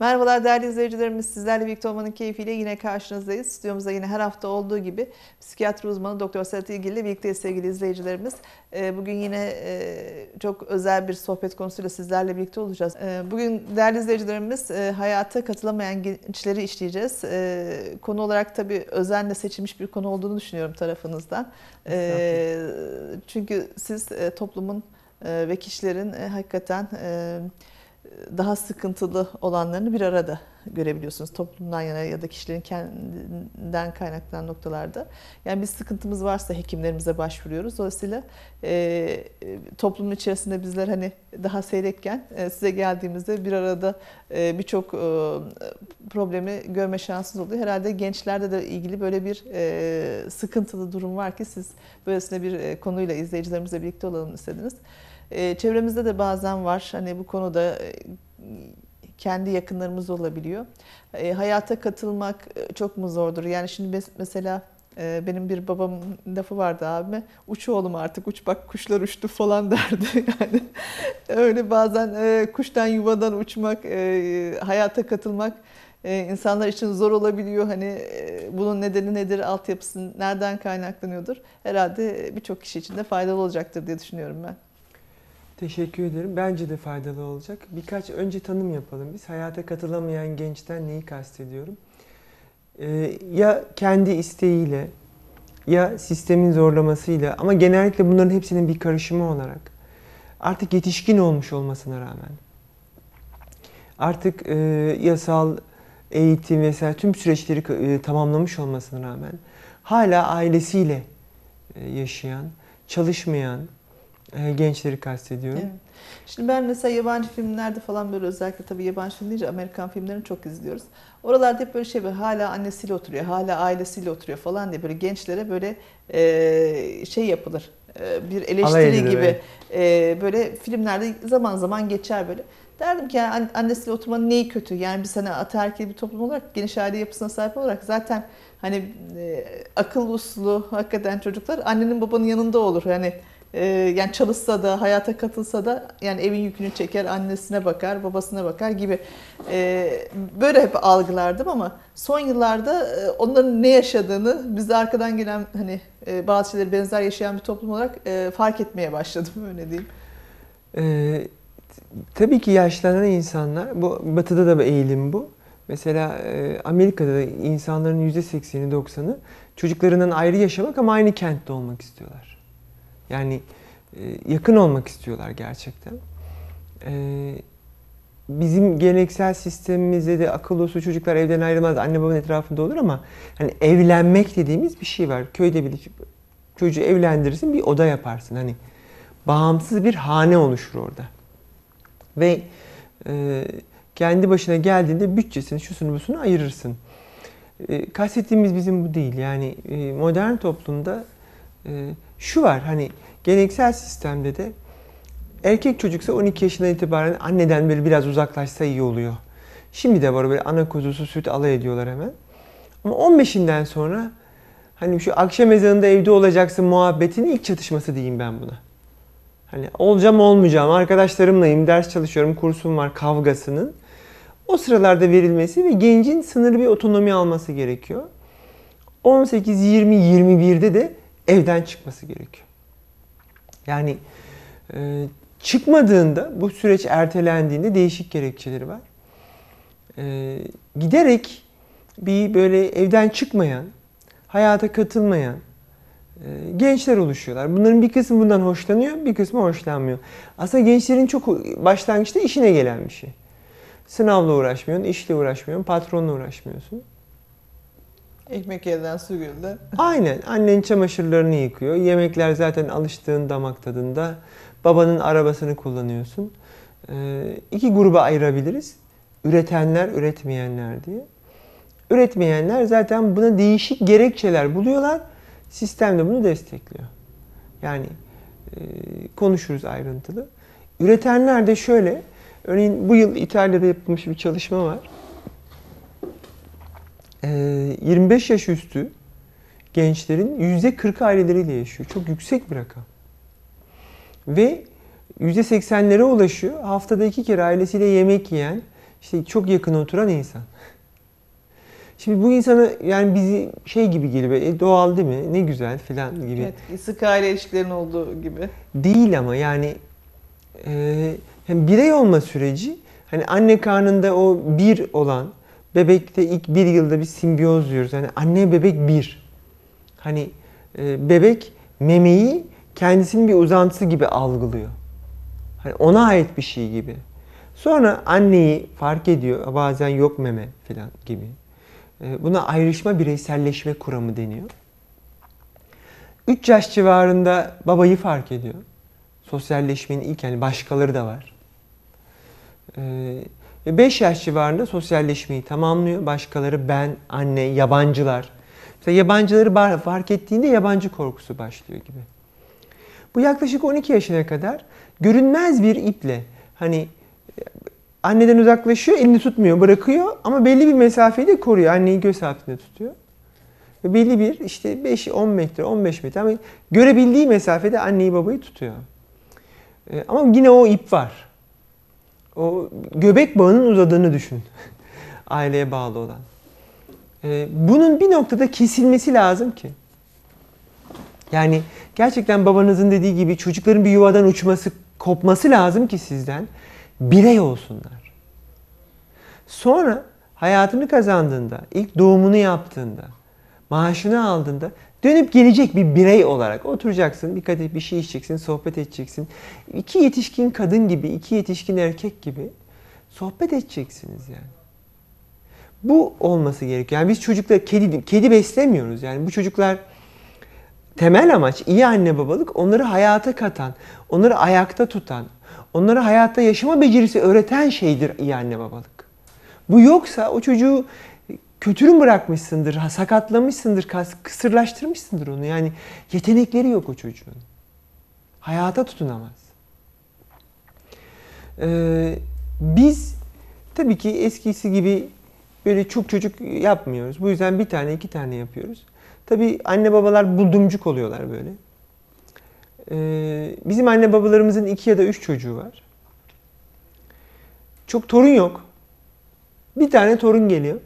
Merhabalar değerli izleyicilerimiz. Sizlerle birlikte olmanın keyfiyle yine karşınızdayız. Stüdyomuzda yine her hafta olduğu gibi psikiyatri uzmanı Doktor Sedat İlgili ile birlikteyiz sevgili izleyicilerimiz. Ee, bugün yine e, çok özel bir sohbet konusuyla sizlerle birlikte olacağız. Ee, bugün değerli izleyicilerimiz e, hayata katılamayan gençleri işleyeceğiz. Ee, konu olarak tabii özenle seçilmiş bir konu olduğunu düşünüyorum tarafınızdan. Çünkü siz e, toplumun ve kişilerin hakikaten daha sıkıntılı olanlarını bir arada görebiliyorsunuz. Toplumdan yana ya da kişilerin kendinden kaynaklanan noktalarda. Yani bir sıkıntımız varsa hekimlerimize başvuruyoruz. Dolayısıyla e, toplumun içerisinde bizler hani daha seyrekken e, size geldiğimizde bir arada e, birçok e, problemi görme şansınız oluyor. Herhalde gençlerde de ilgili böyle bir e, sıkıntılı durum var ki siz böylesine bir e, konuyla izleyicilerimizle birlikte olalım istediniz. Ee, çevremizde de bazen var hani bu konuda e, kendi yakınlarımız olabiliyor. E, hayata katılmak e, çok mu zordur? Yani şimdi mesela e, benim bir babamın lafı vardı abime. Uç oğlum artık uç bak kuşlar uçtu falan derdi. Yani öyle bazen e, kuştan yuvadan uçmak, e, hayata katılmak e, insanlar için zor olabiliyor. Hani e, bunun nedeni nedir, altyapısı nereden kaynaklanıyordur? Herhalde e, birçok kişi için de faydalı olacaktır diye düşünüyorum ben. Teşekkür ederim. Bence de faydalı olacak. Birkaç önce tanım yapalım. Biz hayata katılamayan gençten neyi kastediyorum? Ee, ya kendi isteğiyle ya sistemin zorlamasıyla ama genellikle bunların hepsinin bir karışımı olarak artık yetişkin olmuş olmasına rağmen artık e, yasal eğitim vesaire tüm süreçleri e, tamamlamış olmasına rağmen hala ailesiyle e, yaşayan, çalışmayan, e, gençleri kastediyorum. Evet. Şimdi ben mesela yabancı filmlerde falan böyle özellikle tabii yabancı film deyince Amerikan filmlerini çok izliyoruz. Oralarda hep böyle şey böyle hala annesiyle oturuyor, hala ailesiyle oturuyor falan diye böyle gençlere böyle e, şey yapılır. E, bir eleştiri gibi e, böyle filmlerde zaman zaman geçer böyle. Derdim ki yani annesiyle oturmanın neyi kötü? Yani bir sene hani ataerkil bir toplum olarak geniş aile yapısına sahip olarak zaten hani e, akıl uslu hakikaten çocuklar annenin babanın yanında olur. Yani ee, yani çalışsa da hayata katılsa da yani evin yükünü çeker, annesine bakar, babasına bakar gibi ee, böyle hep algılardım ama son yıllarda e, onların ne yaşadığını bize arkadan gelen hani e, bazı şeyleri benzer yaşayan bir toplum olarak e, fark etmeye başladım öyle diyeyim. E, tabii ki yaşlanan insanlar, bu batıda da bir eğilim bu. Mesela e, Amerika'da insanların %80'i 90'ı çocuklarından ayrı yaşamak ama aynı kentte olmak istiyorlar. Yani e, yakın olmak istiyorlar gerçekten. E, bizim geleneksel sistemimizde de akıl olsun çocuklar evden ayrılmaz, anne babanın etrafında olur ama hani evlenmek dediğimiz bir şey var. Köyde bir çocuğu evlendirirsin, bir oda yaparsın. Hani bağımsız bir hane oluşur orada. Ve e, kendi başına geldiğinde bütçesini, şusunu busunu ayırırsın. E, kastettiğimiz bizim bu değil. Yani e, modern toplumda e, şu var hani geleneksel sistemde de erkek çocuksa 12 yaşından itibaren anneden böyle biraz uzaklaşsa iyi oluyor. Şimdi de var böyle ana kuzusu süt alay ediyorlar hemen. Ama 15'inden sonra hani şu akşam ezanında evde olacaksın muhabbetin ilk çatışması diyeyim ben buna. Hani olacağım olmayacağım, arkadaşlarımlayım, ders çalışıyorum, kursum var kavgasının o sıralarda verilmesi ve gencin sınırlı bir otonomi alması gerekiyor. 18, 20, 21'de de evden çıkması gerekiyor. Yani e, çıkmadığında bu süreç ertelendiğinde değişik gerekçeleri var. E, giderek bir böyle evden çıkmayan, hayata katılmayan e, gençler oluşuyorlar. Bunların bir kısmı bundan hoşlanıyor, bir kısmı hoşlanmıyor. Aslında gençlerin çok başlangıçta işine gelen bir şey. Sınavla uğraşmıyorsun, işle uğraşmıyorsun, patronla uğraşmıyorsun. Ekmek elden su gölde. Aynen. Annen çamaşırlarını yıkıyor. Yemekler zaten alıştığın damak tadında. Babanın arabasını kullanıyorsun. Ee, iki gruba ayırabiliriz. Üretenler, üretmeyenler diye. Üretmeyenler zaten buna değişik gerekçeler buluyorlar. Sistem de bunu destekliyor. Yani e, konuşuruz ayrıntılı. Üretenler de şöyle. Örneğin bu yıl İtalya'da yapılmış bir çalışma var. 25 ee, yaş üstü gençlerin %40 aileleriyle yaşıyor. Çok yüksek bir rakam. Ve %80'lere ulaşıyor. Haftada iki kere ailesiyle yemek yiyen, işte çok yakın oturan insan. Şimdi bu insana yani bizi şey gibi geliyor, e, doğal değil mi, ne güzel falan gibi. Evet, sık aile ilişkilerin olduğu gibi. Değil ama yani e, yani birey olma süreci, hani anne karnında o bir olan, bebekte ilk bir yılda bir simbiyoz diyoruz. Yani anne bebek bir. Hani e, bebek memeyi kendisinin bir uzantısı gibi algılıyor. Hani ona ait bir şey gibi. Sonra anneyi fark ediyor. Bazen yok meme falan gibi. E, buna ayrışma bireyselleşme kuramı deniyor. 3 yaş civarında babayı fark ediyor. Sosyalleşmenin ilk yani başkaları da var. Ee, ve 5 yaş civarında sosyalleşmeyi tamamlıyor. Başkaları, ben, anne, yabancılar. Mesela yabancıları fark ettiğinde yabancı korkusu başlıyor gibi. Bu yaklaşık 12 yaşına kadar görünmez bir iple hani e, anneden uzaklaşıyor, elini tutmuyor, bırakıyor ama belli bir mesafeyi de koruyor. Anneyi göz altında tutuyor. Ve belli bir işte 5-10 metre, 15 metre ama görebildiği mesafede anneyi babayı tutuyor. E, ama yine o ip var. O göbek bağının uzadığını düşün. Aileye bağlı olan. Ee, bunun bir noktada kesilmesi lazım ki. Yani gerçekten babanızın dediği gibi çocukların bir yuvadan uçması, kopması lazım ki sizden. Birey olsunlar. Sonra hayatını kazandığında, ilk doğumunu yaptığında, maaşını aldığında Dönüp gelecek bir birey olarak oturacaksın, bir kadeh bir şey içeceksin, sohbet edeceksin. İki yetişkin kadın gibi, iki yetişkin erkek gibi sohbet edeceksiniz yani. Bu olması gerekiyor. Yani biz çocuklar kedi kedi beslemiyoruz. Yani bu çocuklar temel amaç iyi anne babalık onları hayata katan, onları ayakta tutan, onları hayatta yaşama becerisi öğreten şeydir iyi anne babalık. Bu yoksa o çocuğu kötürüm bırakmışsındır, sakatlamışsındır, kısırlaştırmışsındır onu. Yani yetenekleri yok o çocuğun. Hayata tutunamaz. Ee, biz tabii ki eskisi gibi böyle çok çocuk yapmıyoruz. Bu yüzden bir tane iki tane yapıyoruz. Tabii anne babalar buldumcuk oluyorlar böyle. Ee, bizim anne babalarımızın iki ya da üç çocuğu var. Çok torun yok. Bir tane torun geliyor.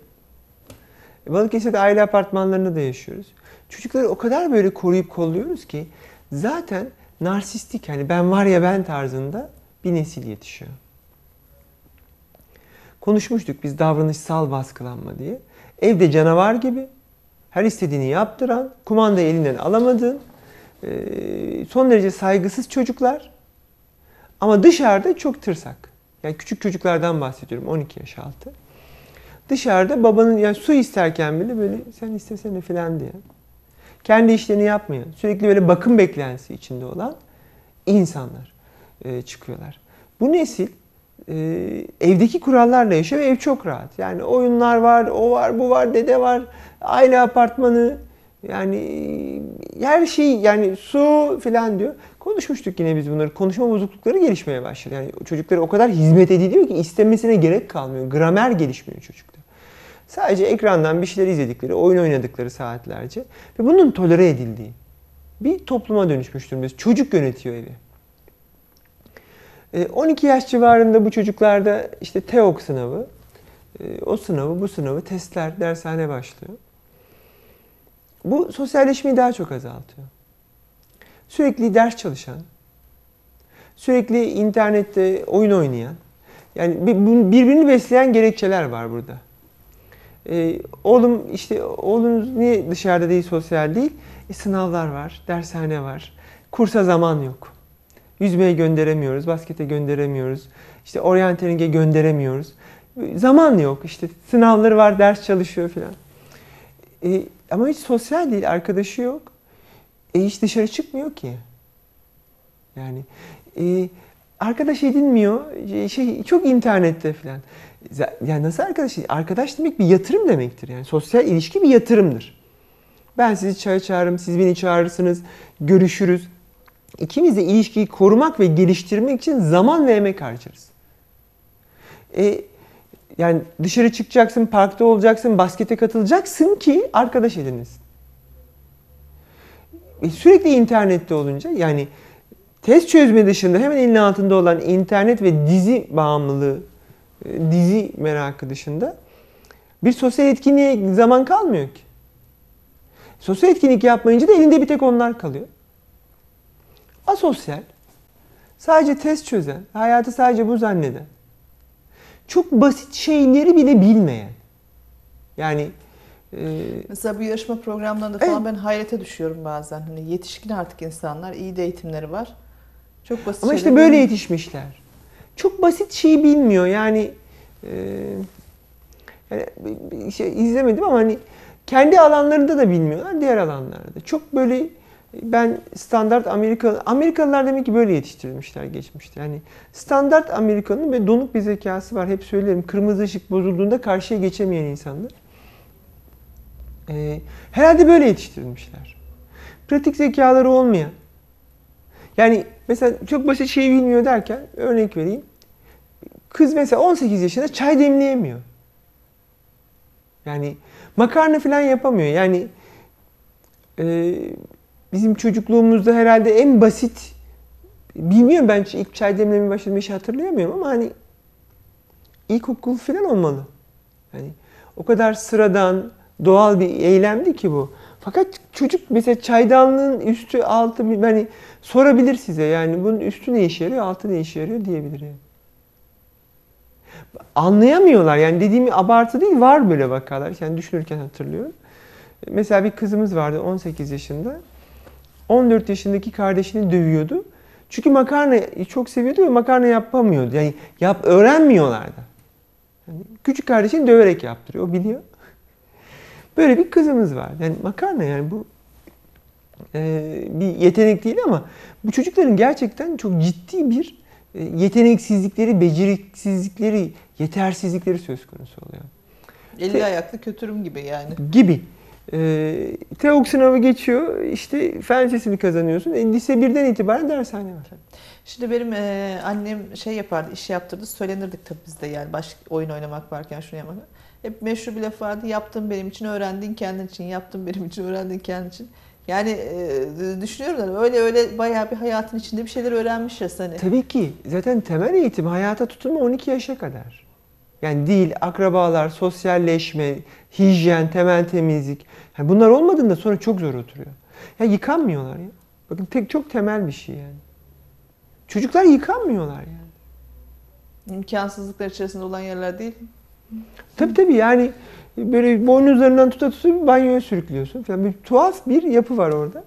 E, Balıkesir'de aile apartmanlarında da yaşıyoruz. Çocukları o kadar böyle koruyup kolluyoruz ki zaten narsistik hani ben var ya ben tarzında bir nesil yetişiyor. Konuşmuştuk biz davranışsal baskılanma diye. Evde canavar gibi her istediğini yaptıran, kumanda elinden alamadığın, e, son derece saygısız çocuklar ama dışarıda çok tırsak. Yani küçük çocuklardan bahsediyorum 12 yaş altı. Dışarıda babanın yani su isterken bile böyle sen istesene falan diye. Kendi işlerini yapmayan, sürekli böyle bakım beklentisi içinde olan insanlar e, çıkıyorlar. Bu nesil e, evdeki kurallarla yaşıyor ve ev çok rahat. Yani oyunlar var, o var, bu var, dede var, aile apartmanı, yani e, her şey yani su falan diyor. Konuşmuştuk yine biz bunları. Konuşma bozuklukları gelişmeye başladı. Yani çocukları o kadar hizmet ediliyor ki istemesine gerek kalmıyor. Gramer gelişmiyor çocukta. Sadece ekrandan bir şeyler izledikleri, oyun oynadıkları saatlerce ve bunun tolere edildiği bir topluma dönüşmüş durumdayız. Çocuk yönetiyor evi. 12 e, yaş civarında bu çocuklarda işte TEOK sınavı, e, o sınavı, bu sınavı, testler, dershane başlıyor. Bu sosyalleşmeyi daha çok azaltıyor. Sürekli ders çalışan, sürekli internette oyun oynayan, yani birbirini besleyen gerekçeler var burada. E, oğlum işte oğlunuz niye dışarıda değil sosyal değil? E, sınavlar var, dershane var. Kursa zaman yok. Yüzmeye gönderemiyoruz, baskete gönderemiyoruz. İşte oryantelinge gönderemiyoruz. Zaman yok işte sınavları var, ders çalışıyor filan. E, ama hiç sosyal değil, arkadaşı yok. E hiç dışarı çıkmıyor ki. Yani e, arkadaş edinmiyor, e, şey çok internette filan. Yani nasıl arkadaş? Arkadaş demek bir yatırım demektir. Yani sosyal ilişki bir yatırımdır. Ben sizi çay çağırırım, siz beni çağırırsınız, görüşürüz. İkimiz de ilişkiyi korumak ve geliştirmek için zaman ve emek harcarız. E, yani dışarı çıkacaksın, parkta olacaksın, baskete katılacaksın ki arkadaş ediniz. E, sürekli internette olunca yani test çözme dışında hemen elinin altında olan internet ve dizi bağımlılığı e, dizi merakı dışında bir sosyal etkinliğe zaman kalmıyor ki. Sosyal etkinlik yapmayınca da elinde bir tek onlar kalıyor. Asosyal, sadece test çözen, hayatı sadece bu zanneden, çok basit şeyleri bile bilmeyen. Yani e, Mesela bu yarışma programlarında falan evet. ben hayrete düşüyorum bazen. Hani yetişkin artık insanlar, iyi de eğitimleri var. Çok basit Ama işte böyle yetişmişler çok basit şeyi bilmiyor. Yani, e, yani şey izlemedim ama hani kendi alanlarında da bilmiyorlar diğer alanlarda. Çok böyle ben standart Amerikalı Amerikalılar demek ki böyle yetiştirilmişler geçmişte. Yani standart Amerikanın ve donuk bir zekası var. Hep söylerim. Kırmızı ışık bozulduğunda karşıya geçemeyen insanlar. Ee, herhalde böyle yetiştirilmişler. Pratik zekaları olmayan. Yani Mesela çok basit şey bilmiyor derken örnek vereyim. Kız mesela 18 yaşında çay demleyemiyor. Yani makarna falan yapamıyor. Yani e, bizim çocukluğumuzda herhalde en basit bilmiyorum ben ilk çay demlemeye başladığım hiç hatırlayamıyorum ama hani ilkokul falan olmalı. Yani o kadar sıradan doğal bir eylemdi ki bu. Fakat çocuk mesela çaydanlığın üstü altı hani sorabilir size yani bunun üstü ne işe yarıyor, altı ne işe yarıyor diyebilir Anlayamıyorlar yani dediğimi abartı değil var böyle vakalar. Yani düşünürken hatırlıyorum. Mesela bir kızımız vardı 18 yaşında. 14 yaşındaki kardeşini dövüyordu. Çünkü makarna çok seviyordu ve makarna yapamıyordu. Yani yap öğrenmiyorlardı. Yani küçük kardeşini döverek yaptırıyor. O biliyor. Böyle bir kızımız var. Yani makarna yani bu ee, bir yetenek değil ama bu çocukların gerçekten çok ciddi bir e, yeteneksizlikleri, beceriksizlikleri, yetersizlikleri söz konusu oluyor. Eli ayaklı kötürüm gibi yani. Gibi. E, ee, TEOK sınavı geçiyor, işte fen kazanıyorsun. E, lise 1'den itibaren dershane var. Şimdi benim e, annem şey yapardı, iş yaptırdı, söylenirdik tabii biz de yani baş oyun oynamak varken şunu yapmak. Hep meşhur bir laf vardı, yaptın benim için, öğrendin kendin için, yaptın benim için, öğrendin kendin için. Yani e, düşünüyorum hani öyle öyle bayağı bir hayatın içinde bir şeyler öğrenmişiz hani. Tabii ki. Zaten temel eğitim hayata tutunma 12 yaşa kadar. Yani dil, akrabalar, sosyalleşme, hijyen, temel temizlik. Yani bunlar olmadığında sonra çok zor oturuyor. Ya yıkanmıyorlar ya. Bakın tek çok temel bir şey yani. Çocuklar yıkanmıyorlar yani. İmkansızlıklar içerisinde olan yerler değil. Tabii tabii yani böyle boynun üzerinden tuta tutup banyoya sürüklüyorsun falan. Bir tuhaf bir yapı var orada.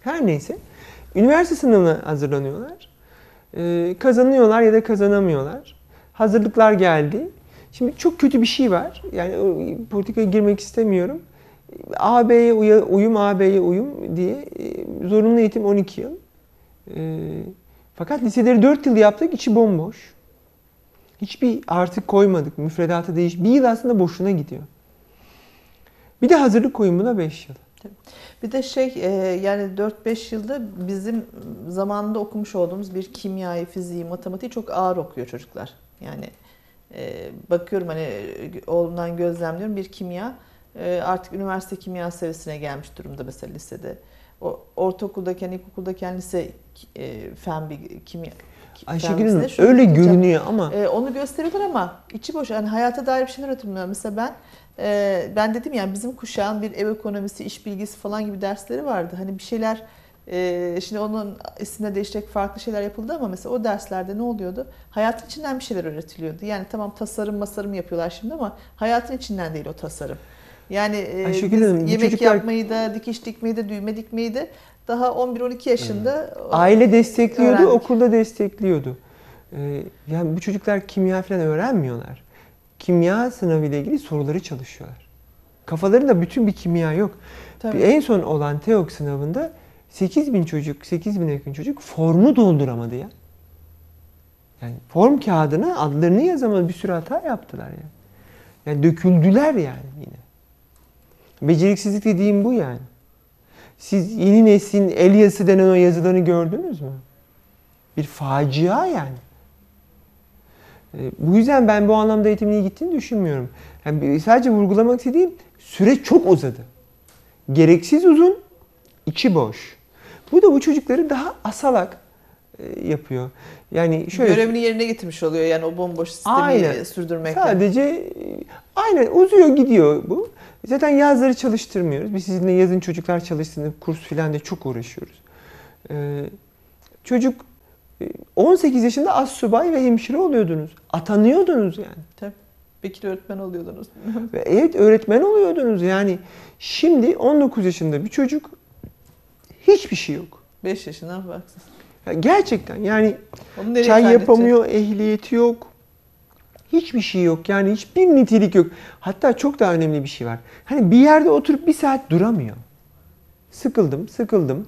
Her neyse. Üniversite sınavına hazırlanıyorlar. Ee, kazanıyorlar ya da kazanamıyorlar. Hazırlıklar geldi. Şimdi çok kötü bir şey var. Yani politikaya girmek istemiyorum. AB'ye uyum, AB'ye uyum diye e, zorunlu eğitim 12 yıl. Ee, fakat liseleri 4 yıl yaptık, içi bomboş. Hiçbir artık koymadık. Müfredata değiş. Bir yıl aslında boşuna gidiyor. Bir de hazırlık koyun buna 5 yıl. Bir de şey e, yani 4-5 yılda bizim zamanında okumuş olduğumuz bir kimyayı, fiziği, matematiği çok ağır okuyor çocuklar. Yani e, bakıyorum hani oğlumdan gözlemliyorum bir kimya e, artık üniversite kimya seviyesine gelmiş durumda mesela lisede. O ortaokuldaki, yani lise fen bir kimya Ayşegül öyle görünüyor ama. E, onu gösteriyorlar ama içi boş. Yani hayata dair bir şeyler hatırlamıyorum. Mesela ben e, ben dedim yani bizim kuşağın bir ev ekonomisi, iş bilgisi falan gibi dersleri vardı. Hani bir şeyler ee, şimdi onun isimle değişecek farklı şeyler yapıldı ama mesela o derslerde ne oluyordu? Hayatın içinden bir şeyler öğretiliyordu. Yani tamam tasarım masarım yapıyorlar şimdi ama hayatın içinden değil o tasarım. Yani e, Ayşegül Hanım, yemek çocuklar... yapmayı da, dikiş dikmeyi de, düğme dikmeyi de daha 11-12 yaşında. Evet. Aile destekliyordu, öğrendik. okulda destekliyordu. Ee, yani bu çocuklar kimya falan öğrenmiyorlar. Kimya sınavı ile ilgili soruları çalışıyorlar. Kafalarında bütün bir kimya yok. Tabii. En son olan TEOK sınavında 8 bin çocuk, 8 bin yakın çocuk formu dolduramadı ya. Yani form kağıdına adlarını yazamadı. Bir sürü hata yaptılar ya. yani döküldüler yani yine. Beceriksizlik dediğim bu yani. Siz yeni neslin el yazısı denen o yazılarını gördünüz mü? Bir facia yani. E, bu yüzden ben bu anlamda eğitimin iyi gittiğini düşünmüyorum. Yani sadece vurgulamak istediğim süre çok uzadı. Gereksiz uzun, içi boş. Bu da bu çocukları daha asalak, e, yapıyor. Yani şöyle görevini yerine getirmiş oluyor yani o bomboş sistemi aynen. sürdürmekle. Sadece e, aynen uzuyor gidiyor bu. Zaten yazları çalıştırmıyoruz. Biz sizinle yazın çocuklar çalışsın kurs filan da çok uğraşıyoruz. Ee, çocuk 18 e, yaşında az subay ve hemşire oluyordunuz. Atanıyordunuz yani. Tabii. Bekir öğretmen oluyordunuz. evet öğretmen oluyordunuz yani. Şimdi 19 yaşında bir çocuk hiçbir şey yok. 5 yaşından baksın. Ya gerçekten yani çay yapamıyor, ehliyeti yok. Hiçbir şey yok yani hiçbir nitelik yok. Hatta çok daha önemli bir şey var. Hani bir yerde oturup bir saat duramıyor. Sıkıldım, sıkıldım.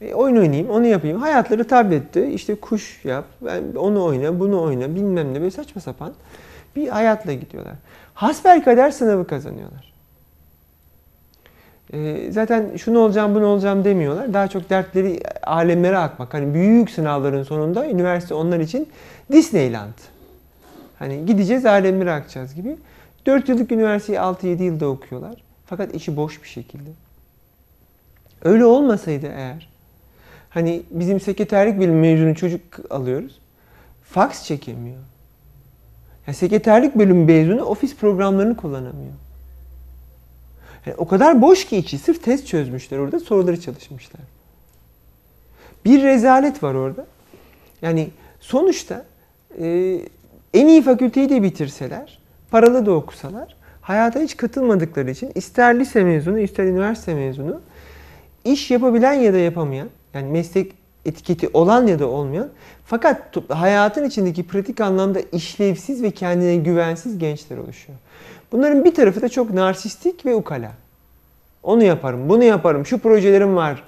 E, oyun oynayayım, onu yapayım. Hayatları tablette işte kuş yap, onu oyna, bunu oyna bilmem ne böyle saçma sapan bir hayatla gidiyorlar. Hasbel kader sınavı kazanıyorlar. Ee, zaten şunu olacağım bunu olacağım demiyorlar. Daha çok dertleri alemlere akmak. Hani büyük sınavların sonunda üniversite onlar için Disneyland. Hani gideceğiz alemlere akacağız gibi. 4 yıllık üniversiteyi 6-7 yılda okuyorlar. Fakat işi boş bir şekilde. Öyle olmasaydı eğer hani bizim sekreterlik bilimi mezunu çocuk alıyoruz. Faks çekemiyor. Yani sekreterlik bölümü mezunu ofis programlarını kullanamıyor. E, o kadar boş ki içi sırf test çözmüşler orada soruları çalışmışlar. Bir rezalet var orada. Yani sonuçta e, en iyi fakülteyi de bitirseler, paralı da okusalar, hayata hiç katılmadıkları için ister lise mezunu, ister üniversite mezunu, iş yapabilen ya da yapamayan, yani meslek etiketi olan ya da olmayan, fakat hayatın içindeki pratik anlamda işlevsiz ve kendine güvensiz gençler oluşuyor. Bunların bir tarafı da çok narsistik ve ukala. Onu yaparım, bunu yaparım, şu projelerim var.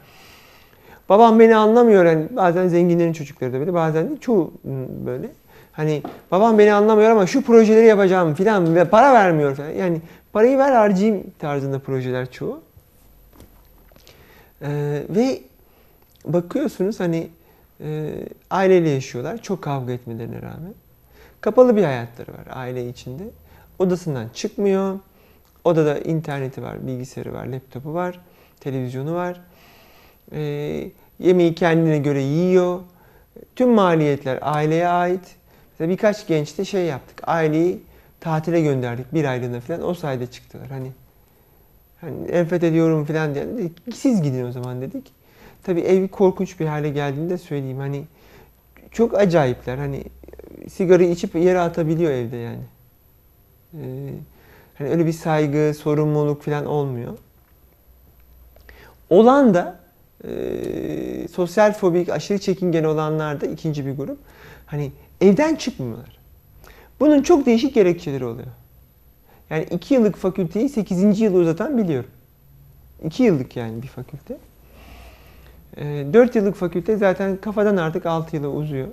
Babam beni anlamıyor. Yani bazen zenginlerin çocukları da böyle, bazen de çoğu hmm, böyle. Hani babam beni anlamıyor ama şu projeleri yapacağım filan ve para vermiyor falan. Yani parayı ver harcayayım tarzında projeler çoğu. Ee, ve bakıyorsunuz hani e, aileyle yaşıyorlar çok kavga etmelerine rağmen. Kapalı bir hayatları var aile içinde odasından çıkmıyor. Odada interneti var, bilgisayarı var, laptopu var, televizyonu var. E, yemeği kendine göre yiyor. Tüm maliyetler aileye ait. Mesela birkaç genç de şey yaptık. Aileyi tatile gönderdik bir aylığına falan. O sayede çıktılar. Hani hani enfet ediyorum falan diye. Dedik, siz gidin o zaman dedik. Tabii evi korkunç bir hale geldiğini de söyleyeyim. Hani çok acayipler. Hani e, sigara içip yere atabiliyor evde yani. Ee, hani öyle bir saygı, sorumluluk falan olmuyor. Olan da e, sosyal fobik, aşırı çekingen olanlar da ikinci bir grup. Hani evden çıkmıyorlar. Bunun çok değişik gerekçeleri oluyor. Yani iki yıllık fakülteyi sekizinci yılı uzatan biliyorum. İki yıllık yani bir fakülte. Ee, dört yıllık fakülte zaten kafadan artık altı yıla uzuyor.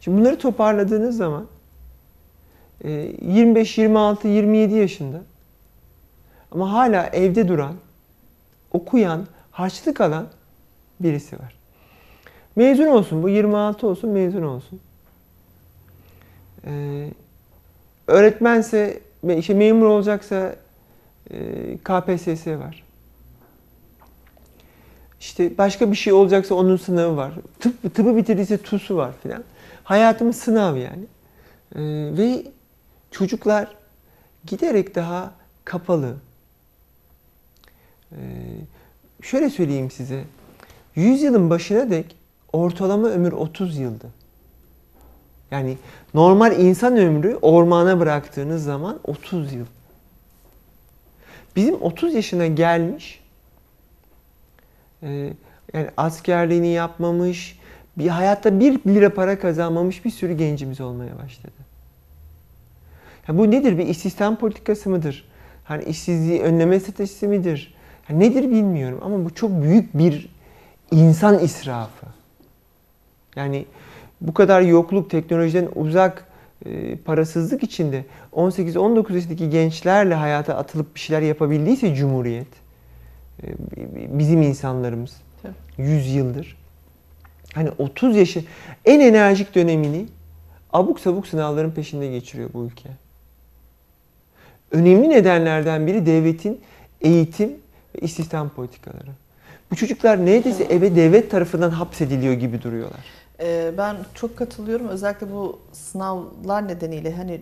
Şimdi bunları toparladığınız zaman 25, 26, 27 yaşında ama hala evde duran, okuyan, harçlık alan birisi var. Mezun olsun, bu 26 olsun, mezun olsun. Ee, öğretmense, işte memur olacaksa e, KPSS var. İşte başka bir şey olacaksa onun sınavı var. Tıp, tıbı bitirdiyse TUS'u var filan. Hayatımız sınav yani. Ee, ve Çocuklar giderek daha kapalı. Ee, şöyle söyleyeyim size. Yüzyılın başına dek ortalama ömür 30 yıldı. Yani normal insan ömrü ormana bıraktığınız zaman 30 yıl. Bizim 30 yaşına gelmiş, e, yani askerliğini yapmamış, bir hayatta bir lira para kazanmamış bir sürü gencimiz olmaya başladı. Yani bu nedir? Bir istihdam politikası mıdır? Hani işsizliği önleme stratejisi midir? Yani nedir bilmiyorum ama bu çok büyük bir insan israfı. Yani bu kadar yokluk, teknolojiden uzak, e, parasızlık içinde 18-19 yaşındaki gençlerle hayata atılıp bir şeyler yapabildiyse Cumhuriyet, e, bizim insanlarımız Tabii. 100 yıldır. Hani 30 yaşı en enerjik dönemini abuk sabuk sınavların peşinde geçiriyor bu ülke önemli nedenlerden biri devletin eğitim ve istihdam politikaları. Bu çocuklar neredeyse eve devlet tarafından hapsediliyor gibi duruyorlar. Ee, ben çok katılıyorum. Özellikle bu sınavlar nedeniyle hani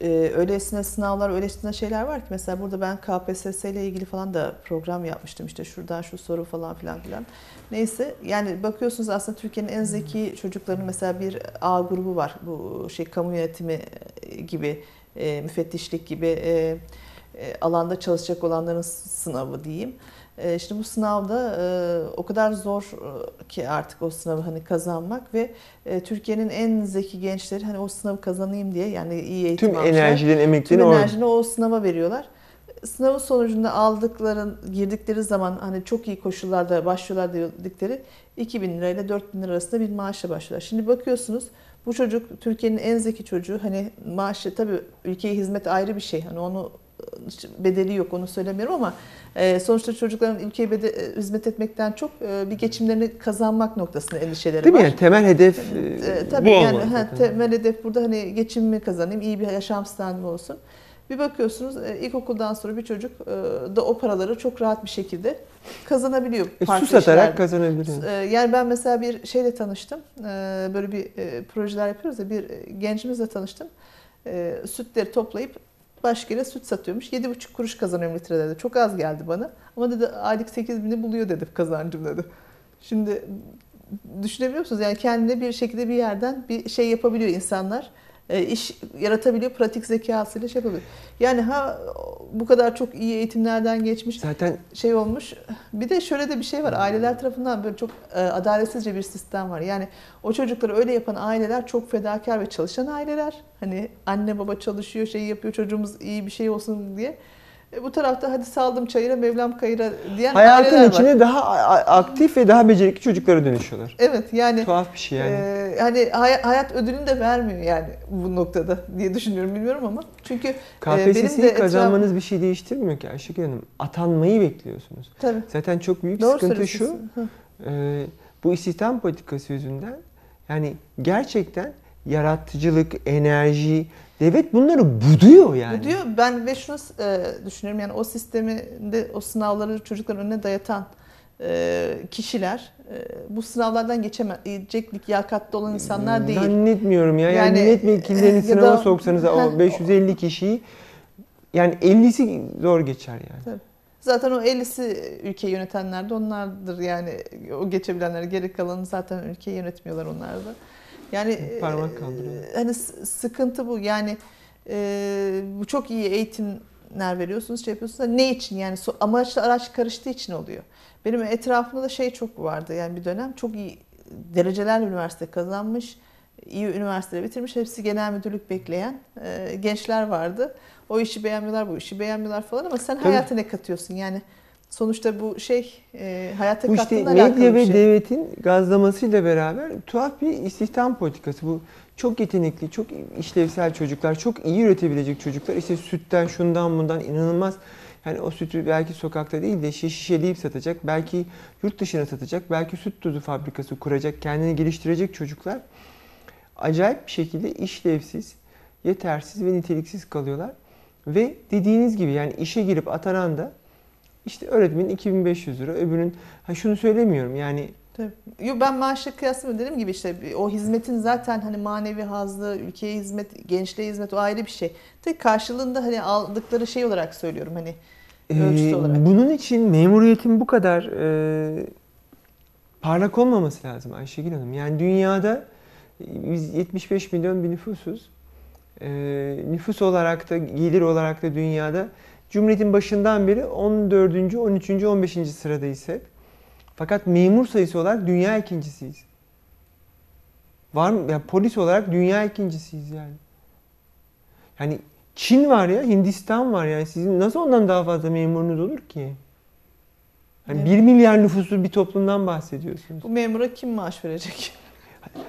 e, öylesine sınavlar, öylesine şeyler var ki mesela burada ben KPSS ile ilgili falan da program yapmıştım işte şuradan şu soru falan filan filan. Neyse yani bakıyorsunuz aslında Türkiye'nin en zeki çocuklarının mesela bir A grubu var bu şey kamu yönetimi gibi e, müfettişlik gibi e, e, alanda çalışacak olanların sınavı diyeyim. E, şimdi bu sınavda e, o kadar zor e, ki artık o sınavı hani kazanmak ve e, Türkiye'nin en zeki gençleri hani o sınavı kazanayım diye yani iyi eğitim tüm almışlar. emeklerini tüm enerjini o sınava veriyorlar sınavın sonucunda aldıkların girdikleri zaman hani çok iyi koşullarda başlıyorlar dedikleri 2000 lirayla 4000 lira arasında bir maaşla başlıyorlar. Şimdi bakıyorsunuz bu çocuk Türkiye'nin en zeki çocuğu. Hani maaşı tabii ülkeye hizmet ayrı bir şey. Hani onu bedeli yok onu söylemiyorum ama e, sonuçta çocukların ülkeye bede, e, hizmet etmekten çok e, bir geçimlerini kazanmak noktasında endişeleri Değil var. Değil mi yani temel hedef e, e, tabii bu yani, olmalı. Ha, temel hedef burada hani geçimimi kazanayım, iyi bir yaşam standı olsun. Bir bakıyorsunuz e, ilkokuldan sonra bir çocuk e, da o paraları çok rahat bir şekilde kazanabiliyor. E, farklı su satarak kazanabiliyor. E, yani ben mesela bir şeyle tanıştım. Böyle bir projeler yapıyoruz ya bir gencimizle tanıştım. Sütleri toplayıp başka yere süt satıyormuş. 7,5 kuruş kazanıyorum litrelerde. Çok az geldi bana. Ama dedi aylık 8 bini buluyor dedi kazancım dedi. Şimdi düşünebiliyor musunuz? Yani kendine bir şekilde bir yerden bir şey yapabiliyor insanlar. E, iş yaratabiliyor, pratik zekasıyla şey yapabiliyor. Yani ha bu kadar çok iyi eğitimlerden geçmiş, zaten şey olmuş. Bir de şöyle de bir şey var, aileler tarafından böyle çok e, adaletsizce bir sistem var. Yani o çocukları öyle yapan aileler çok fedakar ve çalışan aileler. Hani anne baba çalışıyor, şey yapıyor, çocuğumuz iyi bir şey olsun diye. E, bu tarafta hadi saldım çayıra Mevlam kayıra diyen Hayatın aileler var. içine daha aktif ve daha becerikli çocuklara dönüşüyorlar. Evet yani Tuhaf bir şey yani. e, hani hay- hayat ödülünü de vermiyor yani bu noktada diye düşünüyorum bilmiyorum ama. Çünkü e, benim de kazanmanız bir şey değiştirmiyor ki Ayşegül Hanım. Atanmayı bekliyorsunuz. etrafım- Tabii. Zaten çok büyük Doğru sıkıntı şu. e, bu istihdam politikası yüzünden yani gerçekten yaratıcılık, enerji, Devlet bunları buduyor yani. Buduyor. Ben ve şunu e, düşünüyorum yani o sisteminde o sınavları çocukların önüne dayatan e, kişiler e, bu sınavlardan geçemeyecek liyakatlı olan insanlar hmm, değil. Zannetmiyorum ya. Yani, yani e, milletvekillerini ya sınava da, soksanız o 550 kişiyi yani 50'si zor geçer yani. Tabii. Zaten o 50'si ülkeyi yönetenler de onlardır yani o geçebilenler geri kalanı zaten ülkeyi yönetmiyorlar onlar da. Yani parmak kaldırıyor. E, hani sıkıntı bu. Yani e, bu çok iyi eğitimler veriyorsunuz, şey yapıyorsunuz. Ne için? Yani amaçla araç karıştığı için oluyor. Benim etrafımda da şey çok vardı. Yani bir dönem çok iyi dereceler üniversite kazanmış, iyi üniversiteleri bitirmiş. Hepsi genel müdürlük bekleyen e, gençler vardı. O işi beğenmiyorlar, bu işi beğenmiyorlar falan ama sen Tabii. hayata ne katıyorsun? Yani Sonuçta bu şey e, hayata bu işte medya ve şey. devletin gazlamasıyla beraber tuhaf bir istihdam politikası. Bu çok yetenekli, çok işlevsel çocuklar, çok iyi üretebilecek çocuklar. İşte sütten, şundan, bundan inanılmaz. Yani o sütü belki sokakta değil de şişeleyip satacak, belki yurt dışına satacak, belki süt tuzu fabrikası kuracak, kendini geliştirecek çocuklar acayip bir şekilde işlevsiz, yetersiz ve niteliksiz kalıyorlar. Ve dediğiniz gibi yani işe girip atanan da işte öğretmenin 2500 lira, öbürünün ha şunu söylemiyorum yani Tabii. ben maaşla kıyaslamıyorum dediğim gibi işte o hizmetin zaten hani manevi hazlı, ülkeye hizmet, gençliğe hizmet o ayrı bir şey. Tek karşılığında hani aldıkları şey olarak söylüyorum hani ee, ölçüsü ee, olarak. Bunun için memuriyetin bu kadar e, parlak olmaması lazım Ayşegül Hanım. Yani dünyada e, biz 75 milyon bir nüfusuz. E, nüfus olarak da gelir olarak da dünyada Cumhuriyetin başından beri 14. 13. 15. sıradayız hep. Fakat memur sayısı olarak dünya ikincisiyiz. Var mı? Ya polis olarak dünya ikincisiyiz yani. Yani Çin var ya, Hindistan var yani. Sizin nasıl ondan daha fazla memurunuz olur ki? Yani evet. 1 milyar nüfuslu bir toplumdan bahsediyorsunuz. Bu memura kim maaş verecek?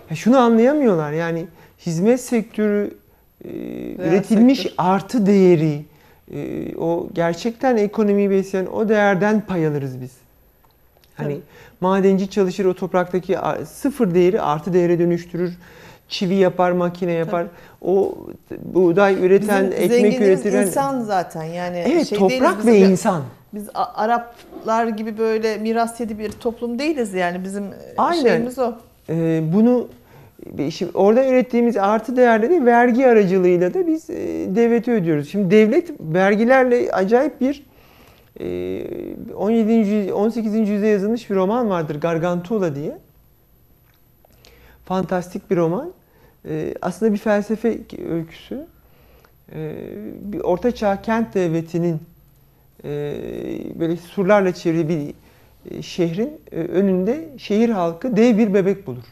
Ya şunu anlayamıyorlar yani hizmet sektörü e, üretilmiş sektör. artı değeri ee, o gerçekten ekonomiyi besleyen o değerden pay alırız biz. Hani Tabii. madenci çalışır o topraktaki sıfır değeri artı değere dönüştürür. Çivi yapar, makine yapar. Tabii. O buğday üreten, Bizim ekmek üretilen insan zaten yani Evet, şey toprak ve insan. Biz Araplar gibi böyle miras yedi bir toplum değiliz yani bizim e, Aynen. şeyimiz o. Ee, bunu Şimdi orada ürettiğimiz artı de vergi aracılığıyla da biz e, devlete ödüyoruz. Şimdi devlet vergilerle acayip bir 17. 18. yüzyılda yazılmış bir roman vardır Gargantula diye. Fantastik bir roman. E, aslında bir felsefe öyküsü. E, bir ortaçağ kent devletinin böyle surlarla çevrili bir şehrin önünde şehir halkı dev bir bebek bulur